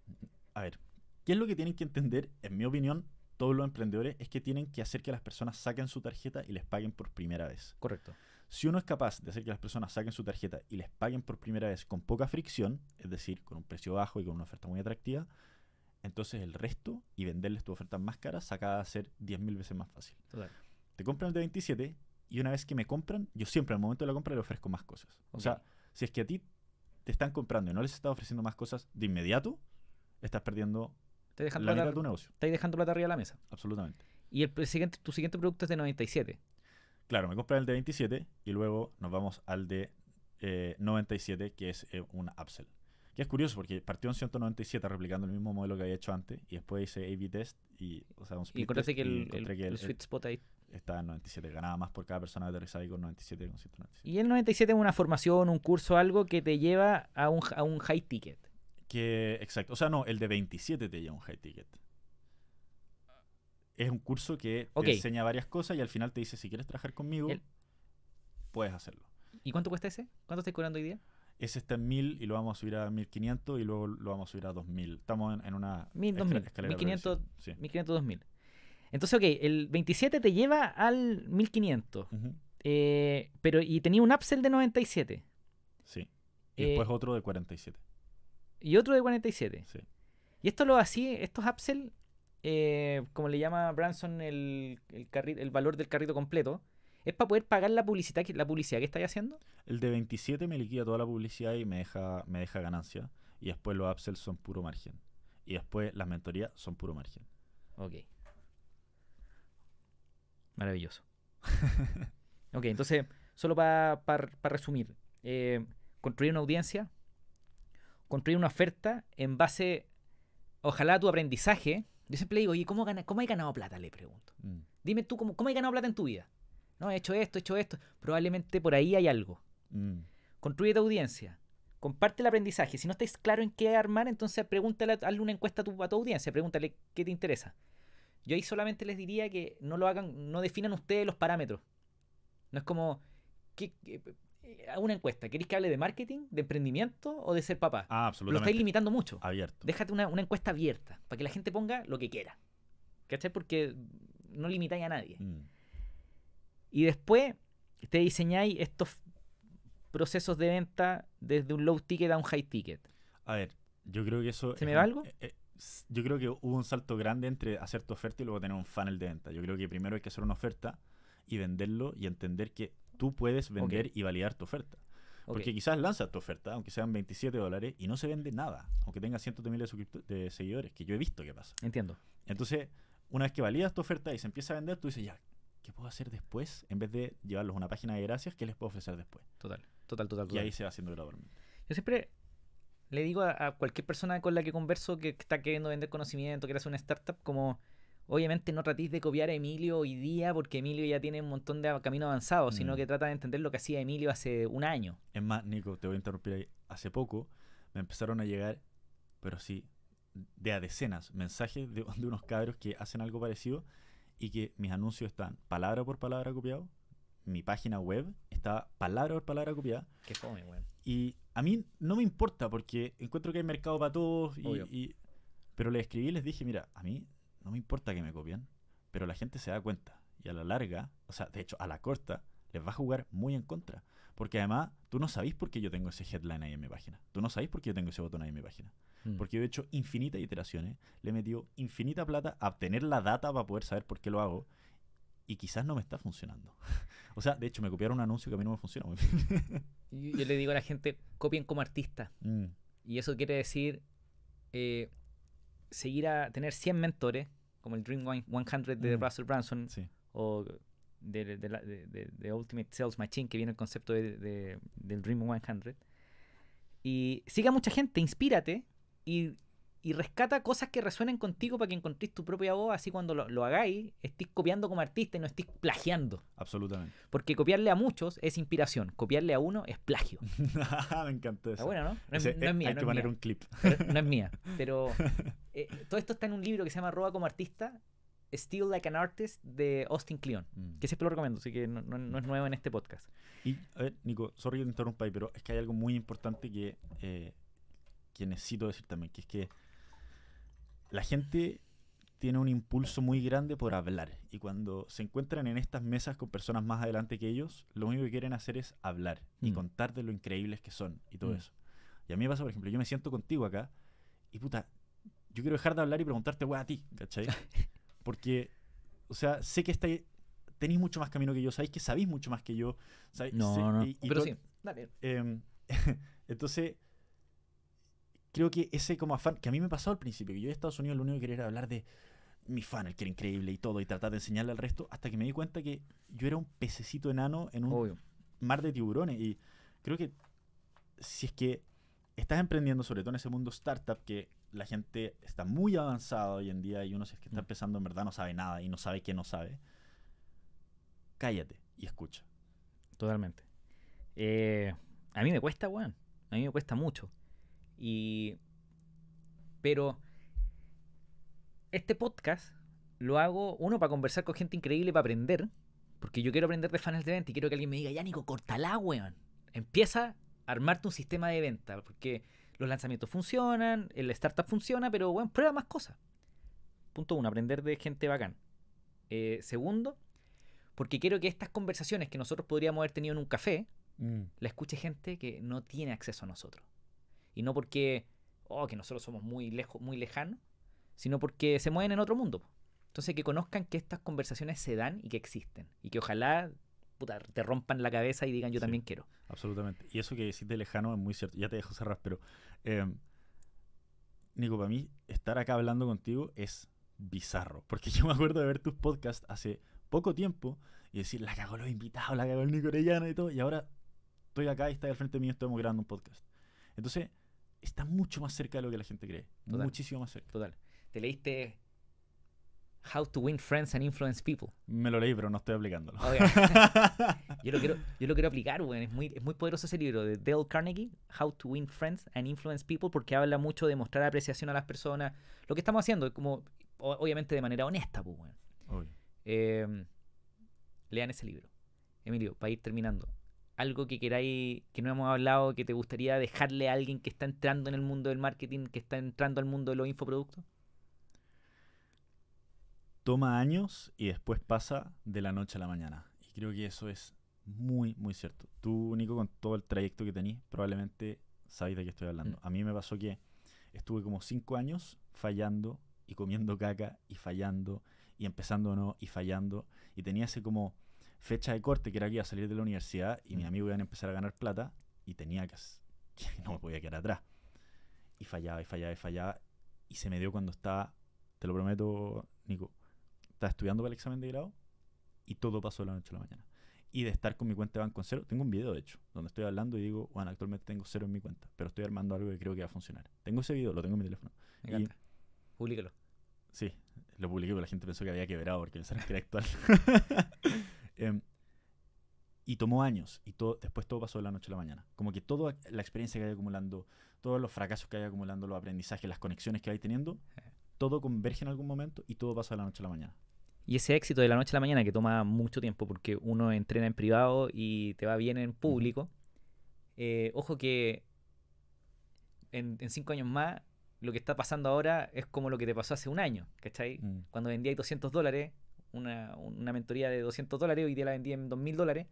A ver, ¿qué es lo que tienen que entender, en mi opinión, todos los emprendedores es que tienen que hacer que las personas saquen su tarjeta y les paguen por primera vez. Correcto. Si uno es capaz de hacer que las personas saquen su tarjeta y les paguen por primera vez con poca fricción, es decir, con un precio bajo y con una oferta muy atractiva, entonces el resto y venderles tu oferta más cara sacada a ser 10.000 veces más fácil. Te compran el de 27 y una vez que me compran, yo siempre al momento de la compra le ofrezco más cosas. O sea, si es que a ti te están comprando y no les estás ofreciendo más cosas de inmediato, estás perdiendo Estás dejando la plata, arriba la mesa. Absolutamente. Y el, siguiente, tu siguiente producto es de 97. Claro, me compré el de 27 y luego nos vamos al de 97, eh, que es eh, un upsell. Que es curioso porque partió en 197 replicando el mismo modelo que había hecho antes y después hice A-B test y, o sea, un y que, el, sweet spot ahí está en 97. Ganaba más por cada persona aterrizada y con 97 197. Y el 97 es una formación, un curso, algo que te lleva a un, a un high ticket exacto. O sea, no, el de 27 te lleva un high ticket. Es un curso que enseña varias cosas y al final te dice, si quieres trabajar conmigo, puedes hacerlo. ¿Y cuánto cuesta ese? ¿Cuánto estás cobrando hoy día? Ese está en 1000 y lo vamos a subir a 1500 y luego lo vamos a subir a 2000. Estamos en, una escalera de 1500, 1500, 2000. Entonces, ok, el 27 te lleva al 1500. Eh, pero, y tenía un upsell de 97. Sí. Y eh, después otro de 47. Y otro de 47. Sí. Y esto lo así, estos upsell, eh, como le llama Branson el, el, el valor del carrito completo, es para poder pagar la publicidad, la publicidad que estáis haciendo. El de 27 me liquida toda la publicidad y me deja, me deja ganancia. Y después los upsells son puro margen. Y después las mentorías son puro margen. Ok. Maravilloso. ok, entonces, solo para resumir. Eh, construir una audiencia, construir una oferta en base, ojalá, a tu aprendizaje. Yo siempre le digo, ¿y ¿cómo, gana, cómo ganado plata? Le pregunto. Mm. Dime tú, ¿cómo, ¿cómo ganado plata en tu vida? No, he hecho esto, he hecho esto. Probablemente por ahí hay algo. Mm. Construye tu audiencia. Comparte el aprendizaje. Si no estáis claro en qué armar, entonces pregúntale, hazle una encuesta a tu, audiencia. Pregúntale qué te interesa. Yo ahí solamente les diría que no lo hagan, no definan ustedes los parámetros. No es como, ¿qué, qué eh, una encuesta. ¿Queréis que hable de marketing, de emprendimiento o de ser papá? Ah, lo estáis limitando mucho. Abierto. Déjate una, encuesta abierta para que la gente ponga lo que quiera. ¿Cachai? Porque no limitáis a nadie. Mm. Y después te diseñáis estos procesos de venta desde un low ticket a un high ticket. A ver, yo creo que eso. ¿Se me va algo? Eh, eh, yo creo que hubo un salto grande entre hacer tu oferta y luego tener un funnel de venta. Yo creo que primero hay que hacer una oferta y venderlo y entender que tú puedes vender y validar tu oferta. Porque quizás lanzas tu oferta, aunque sean 27 dólares, y no se vende nada, aunque tenga cientos de miles de, seguidores, que yo he visto que pasa. Entiendo. Entonces, una vez que validas tu oferta y se empieza a vender, tú dices, ya, ¿qué puedo hacer después? En vez de llevarlos a una página de gracias, ¿qué les puedo ofrecer después? Total, total, total. Y ahí se va haciendo el gradualmente. Yo siempre le digo a, cualquier persona con la que converso que está queriendo vender conocimiento, que eres una startup, como Obviamente no tratéis de copiar a Emilio hoy día porque Emilio ya tiene un montón de camino avanzado, sino mm. que trata de entender lo que hacía Emilio hace un año. Es más, Nico, te voy a interrumpir ahí. Hace poco me empezaron a llegar, pero sí, de a decenas, mensajes de, unos cabros que hacen algo parecido y que mis anuncios están palabra por palabra copiados, mi página web está palabra por palabra copiada. Qué fome, weón. Y a mí no me importa porque encuentro que hay mercado para todos y, pero les escribí y les dije, mira, a mí no me importa que me copien, pero la gente se da cuenta. Y a la larga, o sea, de hecho, a la corta, les va a jugar muy en contra. Porque además, tú no sabés por qué yo tengo ese headline ahí en mi página. Tú no sabes por qué yo tengo ese botón ahí en mi página. Hmm. Porque yo he hecho infinitas iteraciones, le he metido infinita plata a obtener la data para poder saber por qué lo hago. Y quizás no me está funcionando. o sea, de hecho, me copiaron un anuncio que a mí no me funciona muy bien. yo, le digo a la gente, copien como artista. Mm. Y eso quiere decir, eh, seguir a tener 100 mentores, como el Dream 100 de mm. Russell Branson, o de, Ultimate Sales Machine, que viene el concepto del Dream 100. Y siga mucha gente, inspírate y y rescata cosas que resuenen contigo para que encontréis tu propia voz, así cuando lo, hagáis, estés copiando como artista y no estés plagiando. Absolutamente. Porque copiarle a muchos es inspiración, copiarle a uno es plagio. Me encantó eso. está bueno, ¿no? No es, eh, mía. Hay que poner un clip. no es mía. Pero eh, todo esto está en un libro que se llama Roba como artista, Still Like an Artist de Austin Kleon, mm. que siempre lo recomiendo, así que no, es nuevo en este podcast. Y, a ver, Nico, sorry que te un ahí, pero es que hay algo muy importante que, eh, que necesito decir también, que es que la gente tiene un impulso muy grande por hablar y cuando se encuentran en estas mesas con personas más adelante que ellos, lo único que quieren hacer es hablar y mm. contar de lo increíbles que son y todo mm. eso. Y a mí me pasa, por ejemplo, yo me siento contigo acá y puta, yo quiero dejar de hablar y preguntarte, weá, a ti, ¿cachai? Porque, o sea, sé que estáis, tenéis mucho más camino que yo, sabéis que sabéis mucho más que yo. Sabéis, no, no, pero sí, dale. Em, entonces creo que ese como afán, que a mí me pasó al principio, que yo en Estados Unidos lo único que quería era hablar de mi fan, el que era increíble y todo, y tratar de enseñarle al resto, hasta que me di cuenta que yo era un pececito enano en un mar de tiburones. Y creo que si es que estás emprendiendo, sobre todo en ese mundo startup, que la gente está muy avanzada hoy en día y uno si es que está mm. empezando en verdad no sabe nada y no sabe qué no sabe, cállate y escucha. Totalmente. Eh, a mí me cuesta, weón. A mí me cuesta mucho. Y, pero este podcast lo hago, uno, para conversar con gente increíble, para aprender, porque yo quiero aprender de funnels de venta y quiero que alguien me diga, ya Nico, la weón. Empieza a armarte un sistema de venta, porque los lanzamientos funcionan, el startup funciona, pero bueno, prueba más cosas. Punto uno, aprender de gente bacán. Eh, segundo, porque quiero que estas conversaciones que nosotros podríamos haber tenido en un café, mm. la escuche gente que no tiene acceso a nosotros. Y no porque, oh, que nosotros somos muy lejos, muy lejanos, sino porque se mueven en otro mundo. Entonces, que conozcan que estas conversaciones se dan y que existen. Y que ojalá puta, te rompan la cabeza y digan yo también quiero. Absolutamente. Y eso que decís de lejano es muy cierto. Ya te dejo cerrar, pero. Em, Nico, para mí, estar acá hablando contigo es bizarro. Porque yo me acuerdo de ver tus podcasts hace poco tiempo y decir, la cagó los invitados, la cagó el Nico Orellana y todo. Y ahora estoy acá y está al frente mío, estamos grabando un podcast. Entonces, está mucho más cerca de lo que la gente cree. Muchísimo más cerca. Total. ¿Te leíste How to Win Friends and Influence People? Me lo leí, pero no estoy aplicándolo. yo, lo quiero, yo lo quiero aplicar, güey. Es muy, poderoso ese libro de Dale Carnegie, How to Win Friends and Influence People, porque habla mucho de mostrar apreciación a las personas. Lo que estamos haciendo, como obviamente de manera honesta, pues, em, lean ese libro. Emilio, para ir terminando, algo que queráis, que no hemos hablado, que te gustaría dejarle a alguien que está entrando en el mundo del marketing, que está entrando al mundo de los infoproductos? Toma años y después pasa de la noche a la mañana. Y creo que eso es muy, muy cierto. Tú, único con todo el trayecto que tenés, probablemente sabéis de qué estoy hablando. Mm. A mí me pasó que estuve como cinco años fallando y comiendo caca y fallando y empezando no y fallando. Y tenía ese como fecha de corte, que era que iba a salir de la universidad y mis mm. amigos iban a empezar a ganar plata y tenía que, no me podía quedar atrás. Y fallaba y fallaba y fallaba y se me dio cuando estaba, te lo prometo, Nico, estaba estudiando para el examen de grado y todo pasó de la noche a la mañana. Y de estar con mi cuenta de banco en cero, tengo un video de hecho, donde estoy hablando y digo, bueno, actualmente tengo cero en mi cuenta, pero estoy armando algo que creo que va a funcionar. Tengo ese video, lo tengo en mi teléfono. Me encanta. Sí, lo publiqué, porque la gente pensó que había quebrado porque pensaron que era actual. Em, y tomó años y todo, después todo pasó de la noche a la mañana. Como que toda la experiencia que hay acumulando, todos los fracasos que hay acumulando, los aprendizajes, las conexiones que hay teniendo, eh. todo converge en algún momento y todo pasa de la noche a la mañana. Y ese éxito de la noche a la mañana que toma mucho tiempo porque uno entrena en privado y te va bien en público, eh, ojo que en, cinco años más lo que está pasando ahora es como lo que te pasó hace un año, ¿cachai? Mm. Cuando vendías 200 dólares una, mentoría de 200 dólares, hoy día la vendí en 2.000 dólares,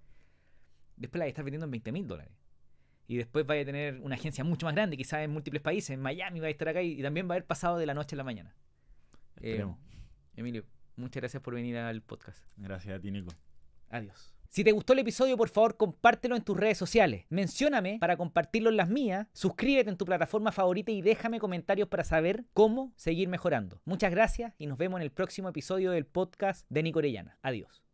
después la vas a estar vendiendo en 20.000 dólares. Y después vaya a tener una agencia mucho más grande, quizás en múltiples países, en Miami va a estar acá y, también va a haber pasado de la noche a la mañana. Eh, Emilio, muchas gracias por venir al podcast. Gracias a ti, Nico. Adiós. Si te gustó el episodio, por favor, compártelo en tus redes sociales. Mencióname para compartirlo en las mías. Suscríbete en tu plataforma favorita y déjame comentarios para saber cómo seguir mejorando. Muchas gracias y nos vemos en el próximo episodio del podcast de Nicorellana. Adiós.